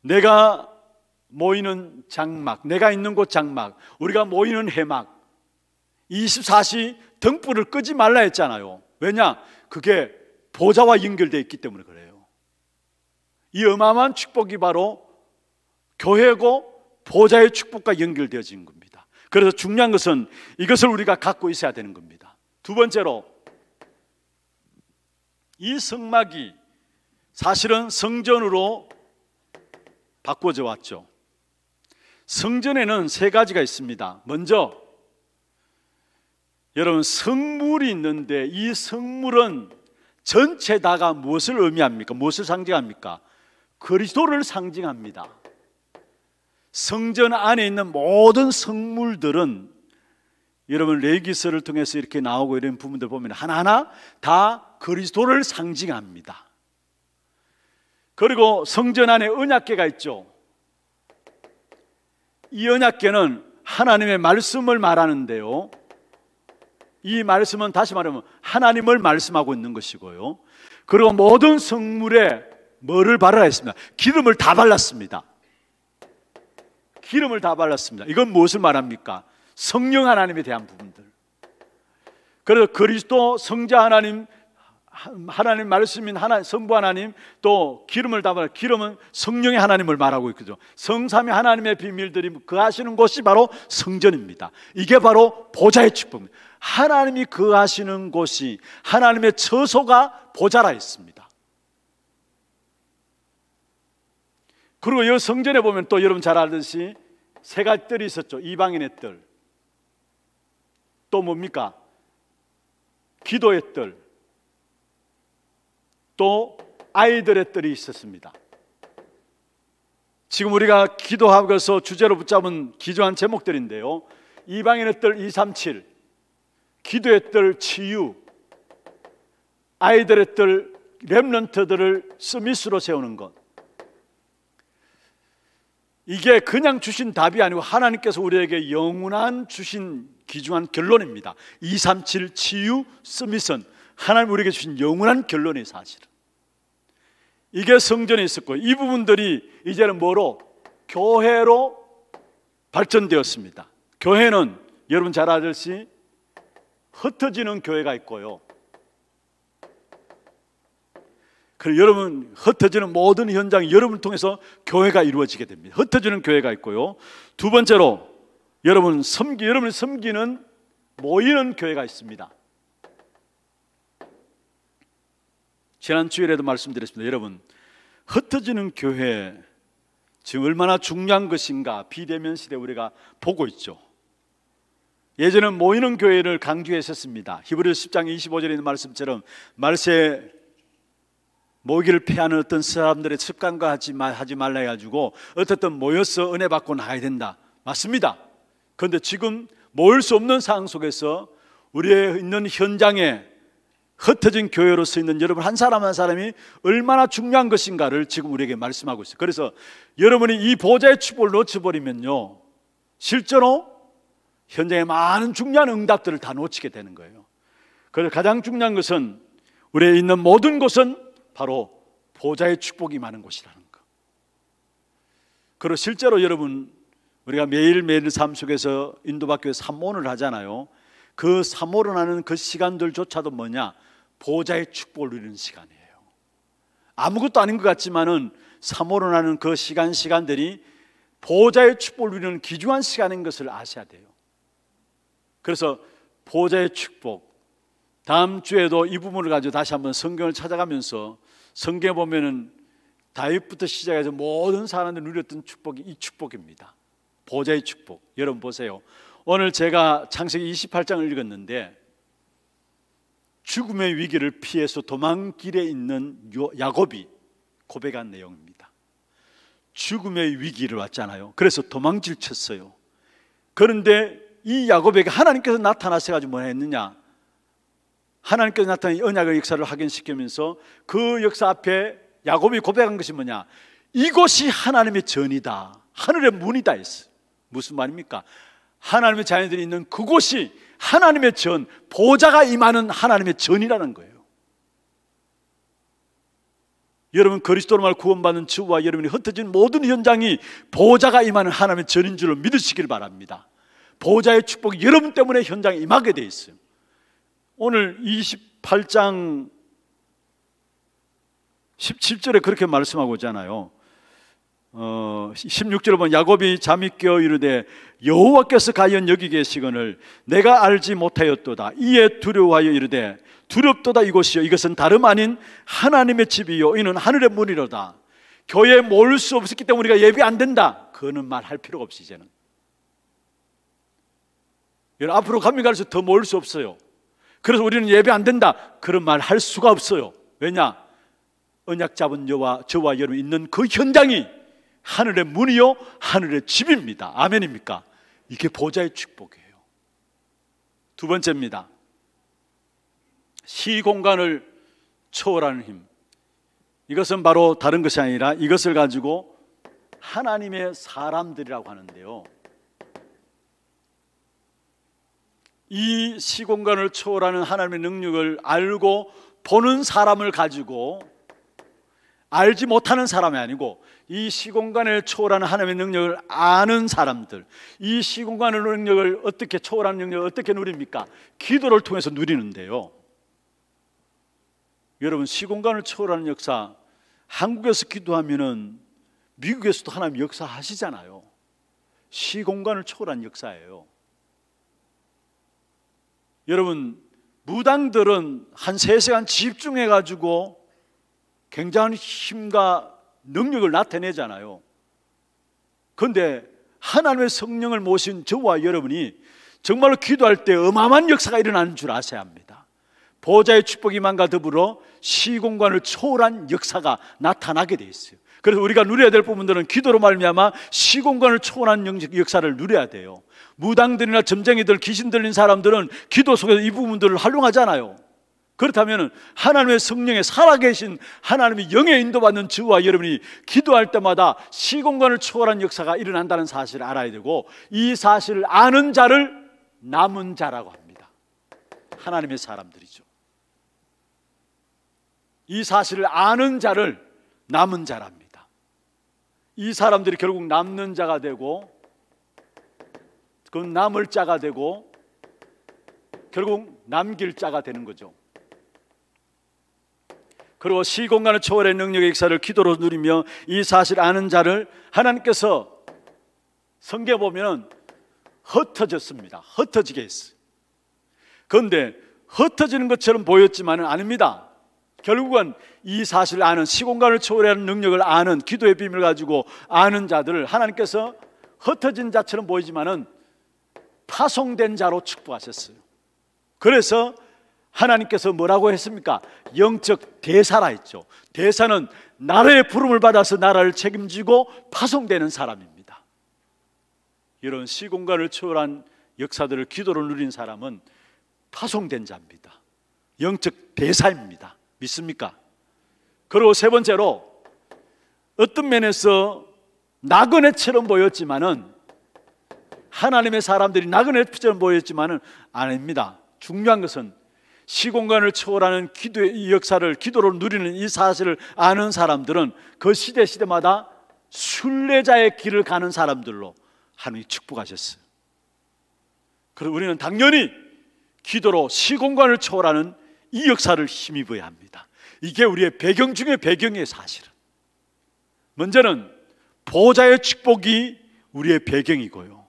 내가 모이는 장막, 내가 있는 곳 장막, 우리가 모이는 해막, 24시 등불을 끄지 말라 했잖아요. 왜냐? 그게 보좌와 연결되어 있기 때문에 그래요. 이 어마어마한 축복이 바로 교회고 보좌의 축복과 연결되어진 겁니다. 그래서 중요한 것은 이것을 우리가 갖고 있어야 되는 겁니다. 두 번째로 이 성막이 사실은 성전으로 바꿔져 왔죠. 성전에는 세 가지가 있습니다. 먼저 여러분 성물이 있는데 이 성물은 전체 다가 무엇을 의미합니까? 무엇을 상징합니까? 그리스도를 상징합니다. 성전 안에 있는 모든 성물들은 여러분 레기서를 통해서 이렇게 나오고 이런 부분들 보면 하나하나 다 그리스도를 상징합니다. 그리고 성전 안에 언약궤가 있죠. 이 언약궤는 하나님의 말씀을 말하는데요. 이 말씀은 다시 말하면 하나님을 말씀하고 있는 것이고요. 그리고 모든 성물에 뭐를 발라 했습니다. 기름을 다 발랐습니다. 기름을 다 발랐습니다. 이건 무엇을 말합니까? 성령 하나님에 대한 부분들. 그래서 그리스도 성자 하나님 하나님 말씀인 하나 성부 하나님 또 기름을 담아 기름은 성령의 하나님을 말하고 있거든요. 성삼위 하나님의 비밀들이 그하시는 곳이 바로 성전입니다. 이게 바로 보좌의 축복입니다. 하나님이 그하시는 곳이 하나님의 처소가 보좌라 했습니다 그리고 이 성전에 보면 또 여러분 잘 알듯이 세 갈들이 있었죠. 이방인의 뜰. 또 뭡니까? 기도의 뜰, 또 아이들의 뜰이 있었습니다. 지금 우리가 기도하고서 주제로 붙잡은 기조한 제목들인데요. 이방인의 뜰 237, 기도의 뜰 치유, 아이들의 뜰 렘런트들을 스미스로 세우는 것. 이게 그냥 주신 답이 아니고 하나님께서 우리에게 영원한 주신 귀중한 결론입니다. 237 치유 서밋은 하나님 우리에게 주신 영원한 결론이 사실은. 이게 성전에 있었고 이 부분들이 이제는 뭐로 교회로 발전되었습니다. 교회는 여러분 잘 아듯이 흩어지는 교회가 있고요. 그리고 여러분 흩어지는 모든 현장 여러분을 통해서 교회가 이루어지게 됩니다. 흩어지는 교회가 있고요. 두 번째로 여러분 섬기 여러분 섬기는 모이는 교회가 있습니다. 지난 주일에도 말씀드렸습니다. 여러분 흩어지는 교회 지금 얼마나 중요한 것인가 비대면 시대 우리가 보고 있죠. 예전엔 모이는 교회를 강조했었습니다. 히브리 10장 25절에 있는 말씀처럼 말세 모기를 피하는 어떤 사람들의 습관과 하지, 말, 라 해가지고 어떻든 모여서 은혜 받고 나가야 된다. 맞습니다. 그런데 지금 모을 수 없는 상황 속에서 우리의 있는 현장에 흩어진 교회로서 있는 여러분 한 사람 한 사람이 얼마나 중요한 것인가를 지금 우리에게 말씀하고 있어요. 그래서 여러분이 이 보좌의 축복을 놓쳐버리면요. 실제로 현장에 많은 중요한 응답들을 다 놓치게 되는 거예요. 그래서 가장 중요한 것은 우리에 있는 모든 곳은 바로 보좌의 축복이 많은 곳이라는 거. 그리고 실제로 여러분 우리가 매일매일 삶 속에서 인도받기 위 삼모를 하잖아요. 그 삼모를 하는 그 시간들조차도 뭐냐? 보좌의 축복을 누리는 시간이에요. 아무것도 아닌 것 같지만은 삼모를 하는 그 시간 시간들이 보좌의 축복을 누리는 귀중한 시간인 것을 아셔야 돼요. 그래서 보좌의 축복 다음 주에도 이 부분을 가지고 다시 한번 성경을 찾아가면서 성경에 보면은 다윗부터 시작해서 모든 사람들이 누렸던 축복이 이 축복입니다. 보좌의 축복. 여러분 보세요. 오늘 제가 창세기 28장을 읽었는데 죽음의 위기를 피해서 도망길에 있는 야곱이 고백한 내용입니다. 죽음의 위기를 왔잖아요. 그래서 도망질 쳤어요. 그런데 이 야곱에게 하나님께서 나타나셔 가지고 뭐 했느냐? 하나님께서 나타난 언약의 역사를 확인시키면서 그 역사 앞에 야곱이 고백한 것이 뭐냐? 이곳이 하나님의 전이다. 하늘의 문이다 했어요. 무슨 말입니까? 하나님의 자녀들이 있는 그곳이 하나님의 전, 보좌가 임하는 하나님의 전이라는 거예요. 여러분 그리스도로 말 구원받는 주와 여러분이 흩어진 모든 현장이 보좌가 임하는 하나님의 전인 줄을 믿으시길 바랍니다. 보좌의 축복이 여러분 때문에 현장에 임하게 돼 있어요. 오늘 28장 17절에 그렇게 말씀하고 있잖아요. 어, 1 6절에 보면 야곱이 잠이 깨어 이르되 여호와께서 가연 여기 계시거늘 내가 알지 못하였도다 이에 두려워하여 이르되 두렵도다 이곳이요 이것은 다름 아닌 하나님의 집이요 이는 하늘의 문이로다 교회에 모일 수 없었기 때문에 우리가 예비안 된다 그거는 말할 필요가 없이 이제는 여러분 앞으로 감히 갈수록 더 모일 수 없어요 그래서 우리는 예배 안 된다 그런 말 할 수가 없어요 왜냐? 언약 잡은 여와 저와 여러분 있는 그 현장이 하늘의 문이요 하늘의 집입니다. 아멘입니까? 이게 보좌의 축복이에요. 두 번째입니다. 시공간을 초월하는 힘. 이것은 바로 다른 것이 아니라 이것을 가지고 하나님의 사람들이라고 하는데요. 이 시공간을 초월하는 하나님의 능력을 알고 보는 사람을 가지고 알지 못하는 사람이 아니고 이 시공간을 초월하는 하나님의 능력을 아는 사람들 이 시공간의 능력을 어떻게 초월하는 능력을 어떻게 누립니까? 기도를 통해서 누리는데요 여러분 시공간을 초월하는 역사 한국에서 기도하면 미국에서도 하나님 역사하시잖아요 시공간을 초월한 역사예요 여러분 무당들은 한 세시간 집중해가지고 굉장한 힘과 능력을 나타내잖아요. 그런데 하나님의 성령을 모신 저와 여러분이 정말로 기도할 때 어마어마한 역사가 일어나는 줄 아셔야 합니다. 보좌의 축복 임함과 더불어 시공간을 초월한 역사가 나타나게 돼 있어요. 그래서 우리가 누려야 될 부분들은 기도로 말미암아 시공간을 초월한 역사를 누려야 돼요. 무당들이나 점쟁이들, 귀신 들린 사람들은 기도 속에서 이 부분들을 활용하잖아요. 그렇다면 하나님의 성령에 살아계신 하나님의 영의 인도받는 저와 여러분이 기도할 때마다 시공간을 초월한 역사가 일어난다는 사실을 알아야 되고 이 사실을 아는 자를 남은 자라고 합니다. 하나님의 사람들이죠. 이 사실을 아는 자를 남은 자랍니다. 이 사람들이 결국 남는 자가 되고 그 남을 자가 되고 결국 남길 자가 되는 거죠. 그리고 시공간을 초월의 능력의 역사를 기도로 누리며 이 사실 아는 자를 하나님께서 성경 보면 흩어졌습니다. 흩어지게 했어요. 그런데 흩어지는 것처럼 보였지만은 아닙니다. 결국은 이 사실을 아는 시공간을 초월하는 능력을 아는 기도의 비밀을 가지고 아는 자들을 하나님께서 흩어진 자처럼 보이지만은 파송된 자로 축복하셨어요. 그래서 하나님께서 뭐라고 했습니까? 영적 대사라 했죠. 대사는 나라의 부름을 받아서 나라를 책임지고 파송되는 사람입니다. 이런 시공간을 초월한 역사들을 기도를 누린 사람은 파송된 자입니다. 영적 대사입니다. 믿습니까? 그리고 세 번째로 어떤 면에서 나그네처럼 보였지만은 하나님의 사람들이 나그네처럼 보였지만은 아닙니다. 중요한 것은 시공간을 초월하는 기도의 역사를 기도로 누리는 이 사실을 아는 사람들은 그 시대 시대마다 순례자의 길을 가는 사람들로 하나님이 축복하셨어요. 그리고 우리는 당연히 기도로 시공간을 초월하는 이 역사를 힘입어야 합니다. 이게 우리의 배경 중의 배경이 사실은. 먼저는 보호자의 축복이 우리의 배경이고요.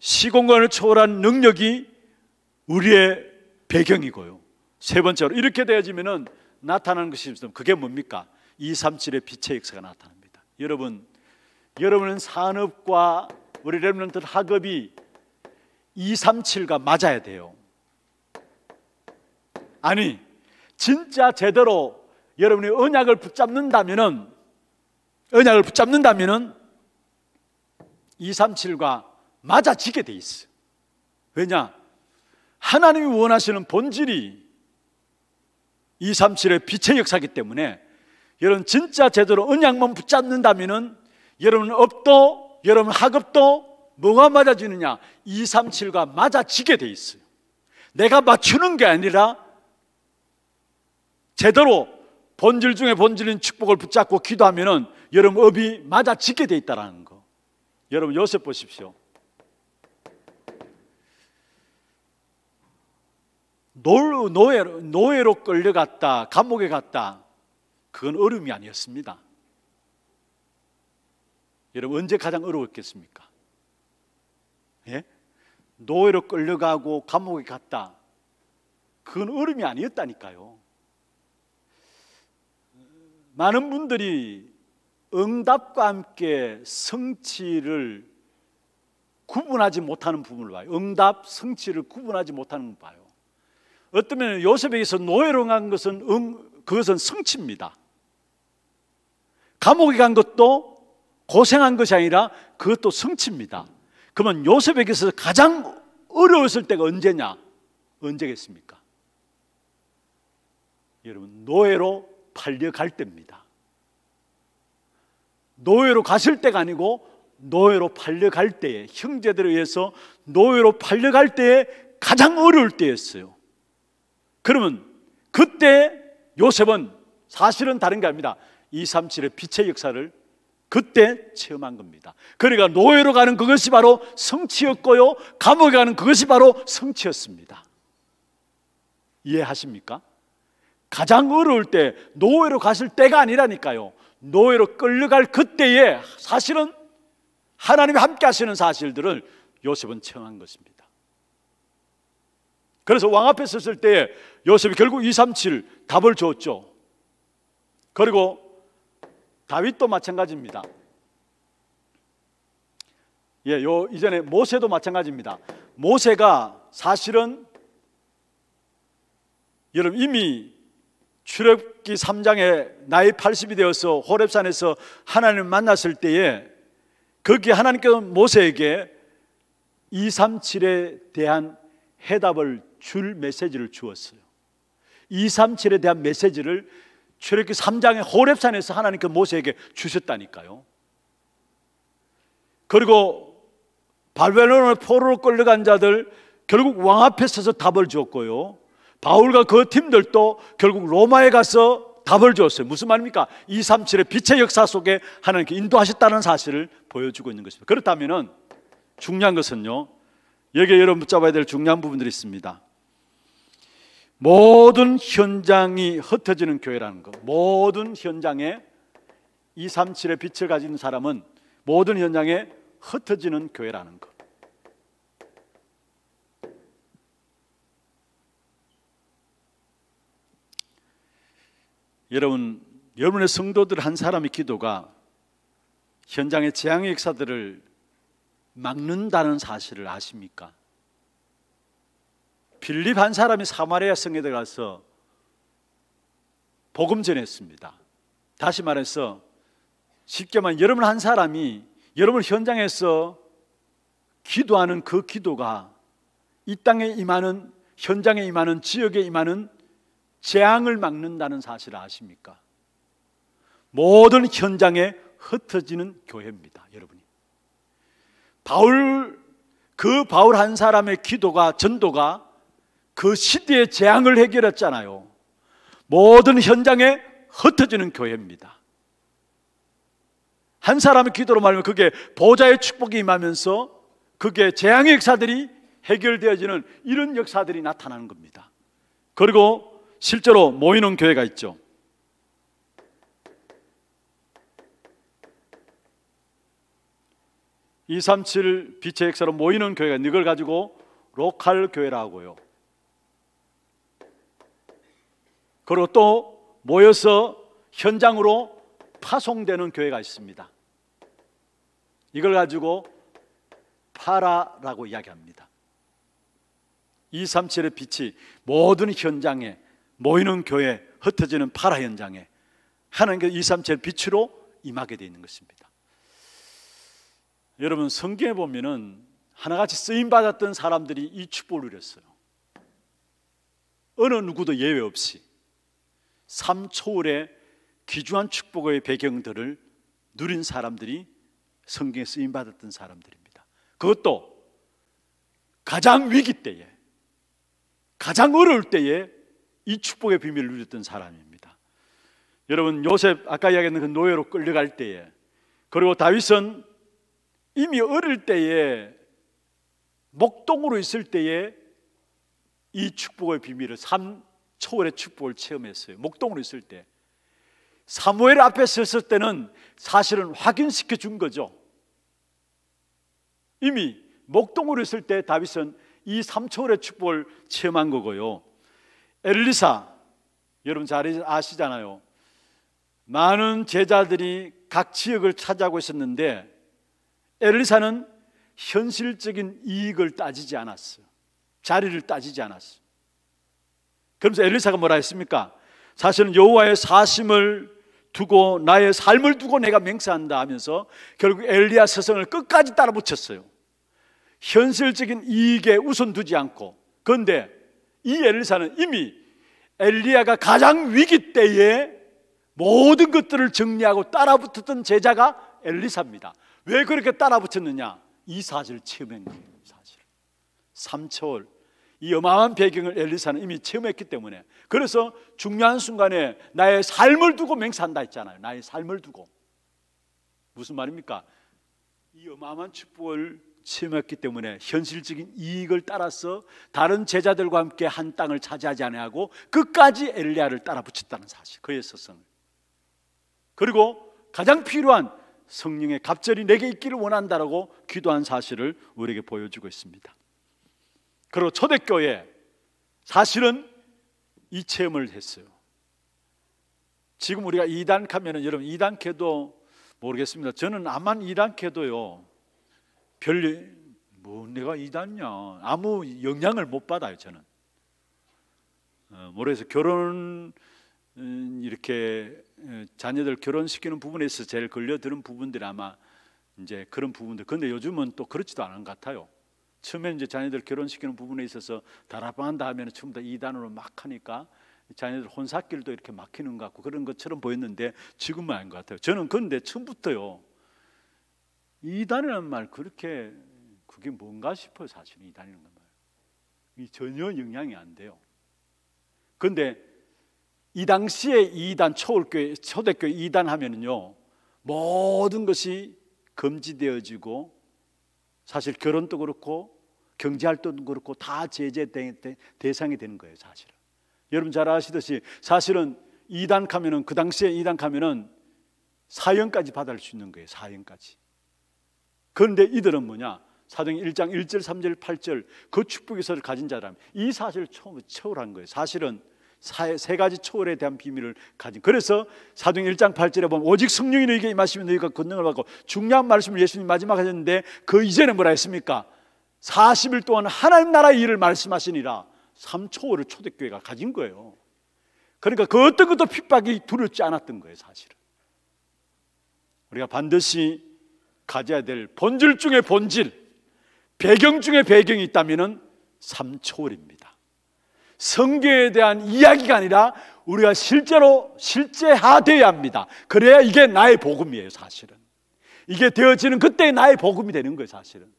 시공간을 초월한 능력이 우리의 배경이고요. 세 번째로 이렇게 되어지면 나타나는 것이 있습니다. 그게 뭡니까? 2, 3, 7의 빛의 역사가 나타납니다. 여러분, 여러분은 산업과 우리 렘런트 학업이 2, 3, 7과 맞아야 돼요. 아니, 진짜 제대로 여러분이 언약을 붙잡는다면은 언약을 붙잡는다면은 2, 3, 7과 맞아지게 돼 있어. 요 왜냐? 하나님이 원하시는 본질이 237의 빛의 역사기 때문에 여러분 진짜 제대로 언약만 붙잡는다면 여러분 업도 여러분 학업도 뭐가 맞아지느냐? 237과 맞아지게 돼 있어요. 내가 맞추는 게 아니라 제대로 본질 중에 본질인 축복을 붙잡고 기도하면 여러분 업이 맞아지게 돼있다는 거. 여러분 요셉 보십시오. 노, 예로 노예로 끌려갔다, 감옥에 갔다. 그건 어려움이 아니었습니다. 여러분, 언제 가장 어려웠겠습니까? 예? 노예로 끌려가고 감옥에 갔다. 그건 어려움이 아니었다니까요. 많은 분들이 응답과 함께 성취를 구분하지 못하는 부분을 봐요. 응답, 성취를 구분하지 못하는 걸 봐요. 어떤면에 요셉에게서 노예로 간 것은 응, 그것은 성취입니다. 감옥에 간 것도 고생한 것이 아니라 그것도 성취입니다. 그러면 요셉에게서 가장 어려웠을 때가 언제냐? 언제겠습니까? 여러분, 노예로 팔려갈 때입니다. 노예로 갔을 때가 아니고 노예로 팔려갈 때에 형제들에 의해서 노예로 팔려갈 때에 가장 어려울 때였어요. 그러면 그때 요셉은 사실은 다른 게 아닙니다. 237의 빛의 역사를 그때 체험한 겁니다. 그러니까 노예로 가는 그것이 바로 성취였고요. 감옥에 가는 그것이 바로 성취였습니다. 이해하십니까? 가장 어려울 때 노예로 가실 때가 아니라니까요. 노예로 끌려갈 그때에 사실은 하나님이 함께 하시는 사실들을 요셉은 체험한 것입니다. 그래서 왕 앞에 섰을 때 요셉이 결국 2, 3, 7 답을 줬죠. 그리고 다윗도 마찬가지입니다. 예, 요 이전에 모세도 마찬가지입니다. 모세가 사실은 여러분 이미 출애굽기 3장에 나이 80이 되어서 호렙산에서 하나님을 만났을 때에 거기 하나님께서 모세에게 237에 대한 해답을 줄 메시지를 주었어요. 237에 대한 메시지를 출애굽기 3장의 호렙산에서 하나님께 모세에게 주셨다니까요. 그리고 발벨론을 포로로 끌려간 자들 결국 왕 앞에 서서 답을 줬고요. 바울과 그 팀들도 결국 로마에 가서 답을 줬어요. 무슨 말입니까? 237의 빛의 역사 속에 하나님께 인도하셨다는 사실을 보여주고 있는 것입니다. 그렇다면 중요한 것은요. 여기에 여러분 붙잡아야 될 중요한 부분들이 있습니다. 모든 현장이 흩어지는 교회라는 것 모든 현장에 2, 3, 7의 빛을 가진 사람은 모든 현장에 흩어지는 교회라는 것 여러분, 여러분의 성도들 한 사람의 기도가 현장의 재앙의 역사들을 막는다는 사실을 아십니까? 빌립 한 사람이 사마리아 성에 들어가서 복음 전했습니다. 다시 말해서 쉽게 말하 여러분 한 사람이 여러분 현장에서 기도하는 그 기도가 이 땅에 임하는 현장에 임하는 지역에 임하는 재앙을 막는다는 사실을 아십니까? 모든 현장에 흩어지는 교회입니다, 여러분이. 바울 그 바울 한 사람의 기도가 전도가 그 시대의 재앙을 해결했잖아요. 모든 현장에 흩어지는 교회입니다. 한 사람의 기도로 말하면 그게 보좌의 축복이 임하면서 그게 재앙의 역사들이 해결되어지는 이런 역사들이 나타나는 겁니다. 그리고 실제로 모이는 교회가 있죠. 237 빛의 역사로 모이는 교회가 이걸 가지고 로컬 교회라고요. 그리고 또 모여서 현장으로 파송되는 교회가 있습니다. 이걸 가지고 파라라고 이야기합니다. 237의 빛이 모든 현장에 모이는 교회 흩어지는 파라 현장에 하는게 237의 그 빛으로 임하게 되어 있는 것입니다. 여러분 성경에 보면은 하나같이 쓰임 받았던 사람들이 이 축복을 누렸어요. 어느 누구도 예외 없이 삼초월의 귀중한 축복의 배경들을 누린 사람들이 성경에 쓰임 받았던 사람들입니다. 그것도 가장 위기 때에 가장 어려울 때에 이 축복의 비밀을 누렸던 사람입니다. 여러분 요셉 아까 이야기했던 그 노예로 끌려갈 때에 그리고 다윗은 이미 어릴 때에 목동으로 있을 때에 이 축복의 비밀을 삼 초월의 축복을 체험했어요. 목동으로 있을 때. 사무엘 앞에 섰을 때는 사실은 확인시켜 준 거죠. 이미 목동으로 있을 때 다윗은 이 삼초월의 축복을 체험한 거고요. 엘리사, 여러분 잘 아시잖아요. 많은 제자들이 각 지역을 차지하고 있었는데 엘리사는 현실적인 이익을 따지지 않았어요. 자리를 따지지 않았어요. 그러면서 엘리사가 뭐라 했습니까? 사실은 여호와의 사심을 두고 나의 삶을 두고 내가 맹세한다 하면서 결국 엘리야 서성을 끝까지 따라붙였어요. 현실적인 이익에 우선 두지 않고 그런데 이 엘리사는 이미 엘리야가 가장 위기 때에 모든 것들을 정리하고 따라붙었던 제자가 엘리사입니다. 왜 그렇게 따라붙였느냐? 이 사실을 체험한 거예요. 사실. 3초월 이 어마한 어마 배경을 엘리사는 이미 체험했기 때문에 그래서 중요한 순간에 나의 삶을 두고 맹세한다 했잖아요. 나의 삶을 두고 무슨 말입니까? 이 어마한 어마 축복을 체험했기 때문에 현실적인 이익을 따라서 다른 제자들과 함께 한 땅을 차지하지 아니하고 끝까지 엘리야를 따라 붙였다는 사실 그의 서성을 그리고 가장 필요한 성령의 갑절이 내게 있기를 원한다라고 기도한 사실을 우리에게 보여주고 있습니다. 그리고 초대교회 사실은 이 체험을 했어요. 지금 우리가 2단계 면은 여러분 2단계도 모르겠습니다. 저는 암만 2단계도요. 별, 뭐 내가 2단냐. 아무 영향을 못 받아요, 저는. 어, 모르겠어요. 결혼, 음, 이렇게 어, 자녀들 결혼시키는 부분에 서 제일 걸려드는 부분들이 아마 이제 그런 부분들. 근데 요즘은 또 그렇지도 않은 것 같아요. 처음에는 이제 자녀들 결혼시키는 부분에 있어서 다락방한다 하면 처음부터 이단으로막 하니까 자녀들 혼삿길도 이렇게 막히는 것 같고 그런 것처럼 보였는데 지금은 아닌 것 같아요. 저는 그런데 처음부터요. 이단이라는 말 그렇게 그게 뭔가 싶어요. 사실은 이단이라는 말. 이 전혀 영향이 안 돼요. 그런데 이 당시에 이단 초월교회 초대교회 이단 하면은요 모든 것이 금지되어지고 사실 결혼도 그렇고 경제활동도 그렇고 다 제재 대상이 되는 거예요, 사실은. 여러분 잘 아시듯이 사실은 이단 가면은 그 당시에 이단 가면은 사형까지 받을 수 있는 거예요, 사형까지. 그런데 이들은 뭐냐? 사정 1장 1절, 3절, 8절 그 축복에서 가진 자라면 이 사실을 처음 처울한 거예요. 사실은 세 가지 초월에 대한 비밀을 가진 그래서 사도행 1장 8절에 보면 오직 성령이 너희에게 임하시면 너희가 권능을 받고 중요한 말씀을 예수님 마지막 하셨는데 그 이전에 뭐라 했습니까? 40일 동안 하나님 나라의 일을 말씀하시니라 3초월을 초대교회가 가진 거예요 그러니까 그 어떤 것도 핍박이 두렵지 않았던 거예요 사실은 우리가 반드시 가져야 될 본질 중의 본질 배경 중의 배경이 있다면 3초월입니다 성교에 대한 이야기가 아니라 우리가 실제로 실제화돼야 합니다. 그래야 이게 나의 복음이에요, 사실은. 이게 되어지는 그때 나의 복음이 되는 거예요, 사실은.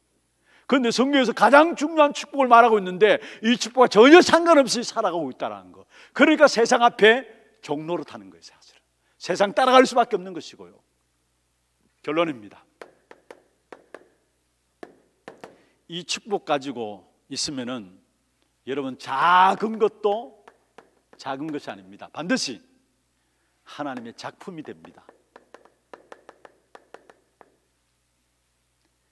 그런데 성경에서 가장 중요한 축복을 말하고 있는데 이 축복과 전혀 상관없이 살아가고 있다는 거. 그러니까 세상 앞에 종로로 타는 거예요, 사실은. 세상 따라갈 수밖에 없는 것이고요. 결론입니다. 이 축복 가지고 있으면은 여러분 작은 것도 작은 것이 아닙니다. 반드시 하나님의 작품이 됩니다.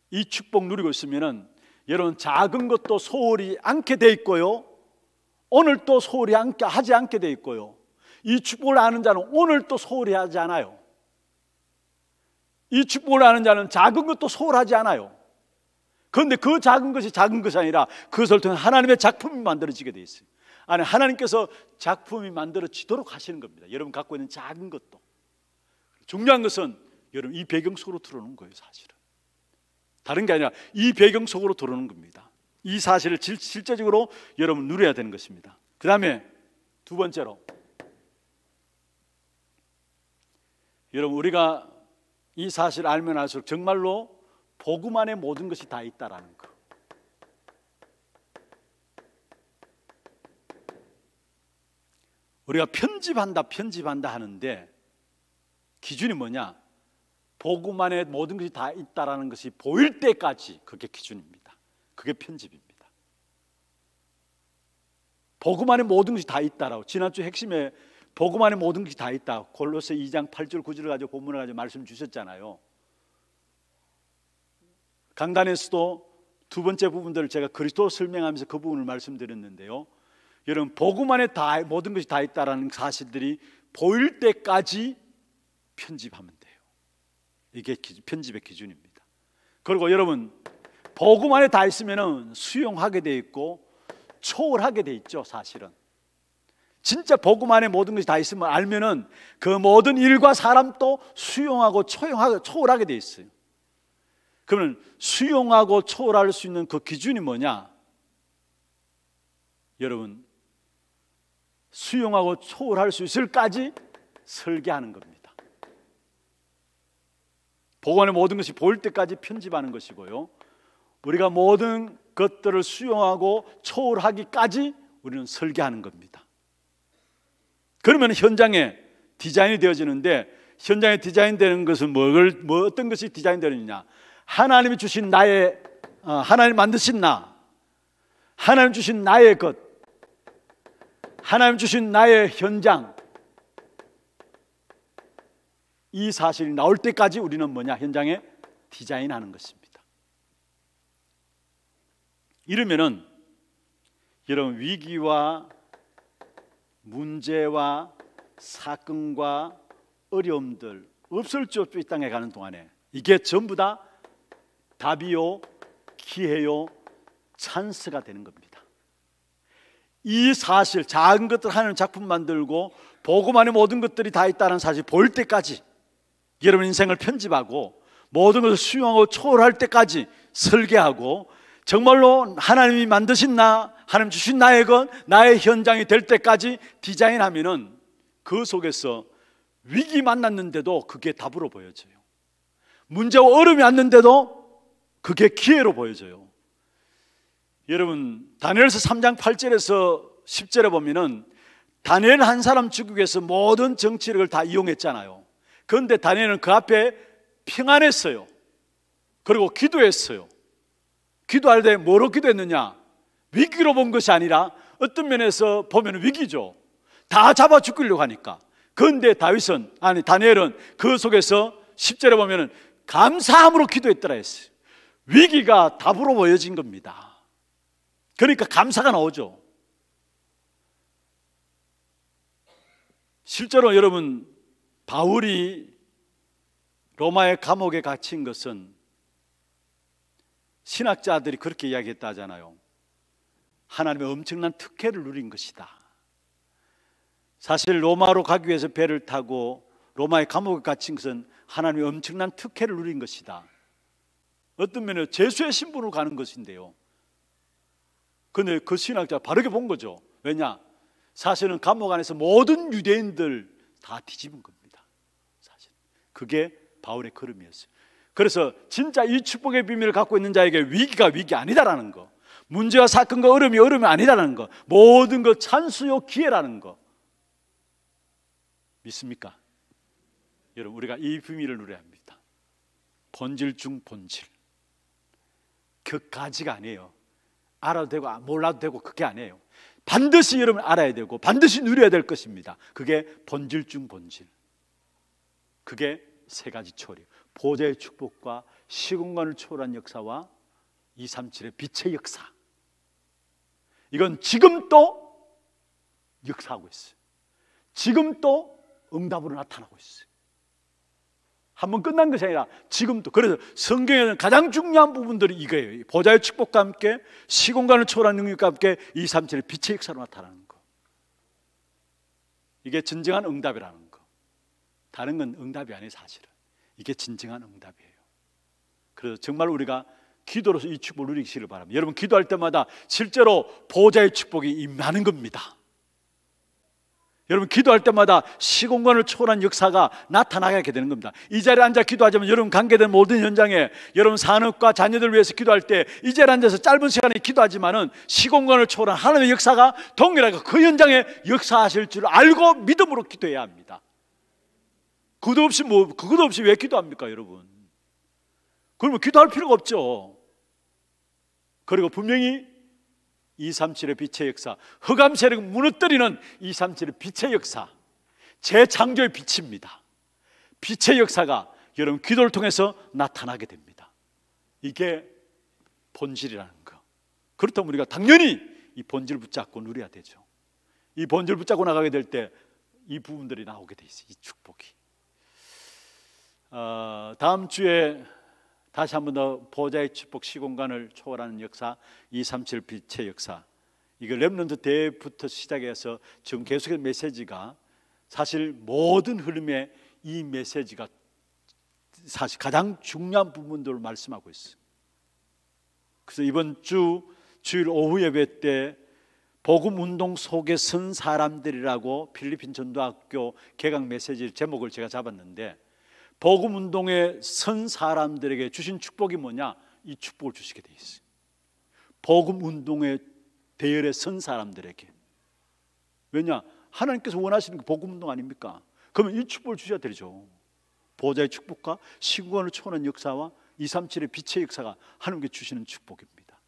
이 축복 누리고 있으면은 여러분 작은 것도 소홀히 않게 돼 있고요. 오늘 또 소홀히 않게 하지 않게 돼 있고요. 이 축복을 아는 자는 오늘 또 소홀히 하지 않아요. 이 축복을 아는 자는 작은 것도 소홀하지 않아요. 그런데 그 작은 것이 작은 것이 아니라 그것을 통해 하나님의 작품이 만들어지게 돼 있어요. 아니 하나님께서 작품이 만들어지도록 하시는 겁니다. 여러분 갖고 있는 작은 것도 중요한 것은 여러분 이 배경 속으로 들어오는 거예요, 사실은. 다른 게 아니라 이 배경 속으로 들어오는 겁니다. 이 사실을 질, 실제적으로 여러분 누려야 되는 것입니다. 그 다음에 두 번째로 여러분 우리가 이 사실 알면 알수록 정말로 복음 안에 모든 것이 다 있다라는 거. 우리가 편집한다, 편집한다 하는데 기준이 뭐냐? 복음 안에 모든 것이 다 있다라는 것이 보일 때까지 그게 기준입니다. 그게 편집입니다. 복음 안에 모든 것이 다 있다라고 지난주 핵심에 복음 안에 모든 것이 다 있다. 골로새 2장 8절 9절을 가지고 본문을 가지고 말씀 주셨잖아요. 강단에서도 두 번째 부분들을 제가 그리스도 설명하면서 그 부분을 말씀드렸는데요. 여러분 복음 안에 다 모든 것이 다 있다라는 사실들이 보일 때까지 편집하면 돼요. 이게 편집의 기준입니다. 그리고 여러분 복음 안에 다 있으면은 수용하게 돼 있고 초월하게 돼 있죠, 사실은. 진짜 복음 안에 모든 것이 다 있으면 알면은 그 모든 일과 사람 도 수용하고 초용하고 초월하게 돼 있어요. 그러면 수용하고 초월할 수 있는 그 기준이 뭐냐? 여러분, 수용하고 초월할 수 있을까지 설계하는 겁니다. 복원의 모든 것이 보일 때까지 편집하는 것이고요. 우리가 모든 것들을 수용하고 초월하기까지 우리는 설계하는 겁니다. 그러면 현장에 디자인이 되어지는데 현장에 디자인되는 것은 뭘, 뭐 어떤 것이 디자인되느냐? 하나님이 주신 나의 어, 하나님 만드신 나, 하나님 주신 나의 것, 하나님 주신 나의 현장 이 사실이 나올 때까지 우리는 뭐냐 현장에 디자인하는 것입니다. 이러면은 여러분 위기와 문제와 사건과 어려움들 없을 줄이 땅에 가는 동안에 이게 전부 다 답이요, 기회요, 찬스가 되는 겁니다. 이 사실, 작은 것들 하는 작품 만들고 보고 만에 모든 것들이 다 있다는 사실 볼 때까지 여러분 인생을 편집하고 모든 것을 수용하고 초월할 때까지 설계하고 정말로 하나님이 만드신 나, 하나님 주신 나의 건 나의 현장이 될 때까지 디자인하면은 그 속에서 위기 만났는데도 그게 답으로 보여져요. 문제와 어려움이 왔는데도 그게 기회로 보여져요. 여러분, 다니엘서 3장 8절에서 10절에 보면은 다니엘 한 사람 죽기 위해서 모든 정치력을 다 이용했잖아요. 그런데 다니엘은 그 앞에 평안했어요. 그리고 기도했어요. 기도할 때 뭐로 기도했느냐? 위기로 본 것이 아니라 어떤 면에서 보면 위기죠. 다 잡아 죽이려고 하니까. 그런데 다윗은, 아니, 다니엘은 그 속에서 10절에 보면은 감사함으로 기도했더라 했어요. 위기가 답으로 보여진 겁니다. 그러니까 감사가 나오죠. 실제로 여러분 바울이 로마의 감옥에 갇힌 것은 신학자들이 그렇게 이야기했다 하잖아요. 하나님의 엄청난 특혜를 누린 것이다. 사실 로마로 가기 위해서 배를 타고 로마의 감옥에 갇힌 것은 하나님의 엄청난 특혜를 누린 것이다. 어떤 면에 제수의 신분으로 가는 것인데요. 근데 그 신학자 바르게 본 거죠. 왜냐? 사실은 감옥 안에서 모든 유대인들 다 뒤집은 겁니다. 사실 그게 바울의 걸음이었어요. 그래서 진짜 이 축복의 비밀을 갖고 있는 자에게 위기가 위기 아니다라는 거. 문제와 사건과 어려이어려이 아니다라는 거. 모든 것 찬스요 기회라는 거. 믿습니까? 여러분 우리가 이 비밀을 누려야 합니다. 본질 중 본질. 그까지가 아니에요. 알아도 되고 아, 몰라도 되고 그게 아니에요. 반드시 여러분 알아야 되고 반드시 누려야 될 것입니다. 그게 본질 중 본질. 그게 세 가지 초리. 보좌의 축복과 시공간을 초월한 역사와 237의 빛의 역사. 이건 지금 도 역사하고 있어요. 지금 도 응답으로 나타나고 있어요. 한번 끝난 것이 아니라 지금도 그래서 성경에는 가장 중요한 부분들이 이거예요 보좌의 축복과 함께 시공간을 초월한 능력과 함께 이 삼천의 빛의 역사로 나타나는 거 이게 진정한 응답이라는 거 다른 건 응답이 아니에요 사실은 이게 진정한 응답이에요 그래서 정말 우리가 기도로서 이 축복을 누리시길 바랍니다 여러분 기도할 때마다 실제로 보좌의 축복이 임하는 겁니다 여러분 기도할 때마다 시공간을 초월한 역사가 나타나게 되는 겁니다. 이 자리에 앉아 기도하자면 여러분 관계된 모든 현장에 여러분 산업과 자녀들 위해서 기도할 때 이 자리에 앉아서 짧은 시간에 기도하지만은 시공간을 초월한 하나님의 역사가 동일하게 그 현장에 역사하실 줄 알고 믿음으로 기도해야 합니다. 그것 없이 뭐그것 없이 왜 기도합니까, 여러분? 그러면 뭐 기도할 필요가 없죠. 그리고 분명히 237의 빛의 역사, 흑암 세력 무너뜨리는 237의 빛의 역사, 재창조의 빛입니다. 빛의 역사가 여러분 기도를 통해서 나타나게 됩니다. 이게 본질이라는 거. 그렇다면 우리가 당연히 이본질 붙잡고 누려야 되죠. 이본질 붙잡고 나가게 될 때 이 부분들이 나오게 돼 있어요. 이 축복이. 어, 다음 주에 다시 한 번 더 보좌의 축복 시공간을 초월하는 역사 237 빛의 역사 이거 랩런드 대회부터 시작해서 지금 계속해서 메시지가 사실 모든 흐름에 이 메시지가 사실 가장 중요한 부분들을 말씀하고 있어요. 그래서 이번 주 주일 오후 예배 때 복음 운동 속에 선 사람들이라고 필리핀 전도학교 개강 메시지 제목을 제가 잡았는데 복음 운동에 선 사람들에게 주신 축복이 뭐냐? 이 축복을 주시게 돼 있어요. 복음 운동의 대열에 선 사람들에게. 왜냐? 하나님께서 원하시는 게 그 복음 운동 아닙니까? 그러면 이 축복을 주셔야 되죠. 보좌의 축복과 시공간을 초월한 역사와 237의 빛의 역사가 하나님께 주시는 축복입니다.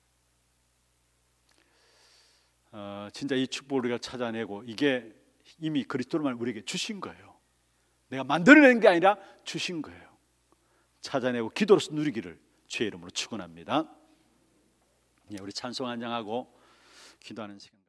어, 진짜 이 축복을 우리가 찾아내고 이게 이미 그리스도로만 우리에게 주신 거예요. 내가 만들어낸 게 아니라 주신 거예요. 찾아내고 기도로서 누리기를 주의 이름으로 축원합니다. 예, 우리 찬송 한장하고 기도하는 시간.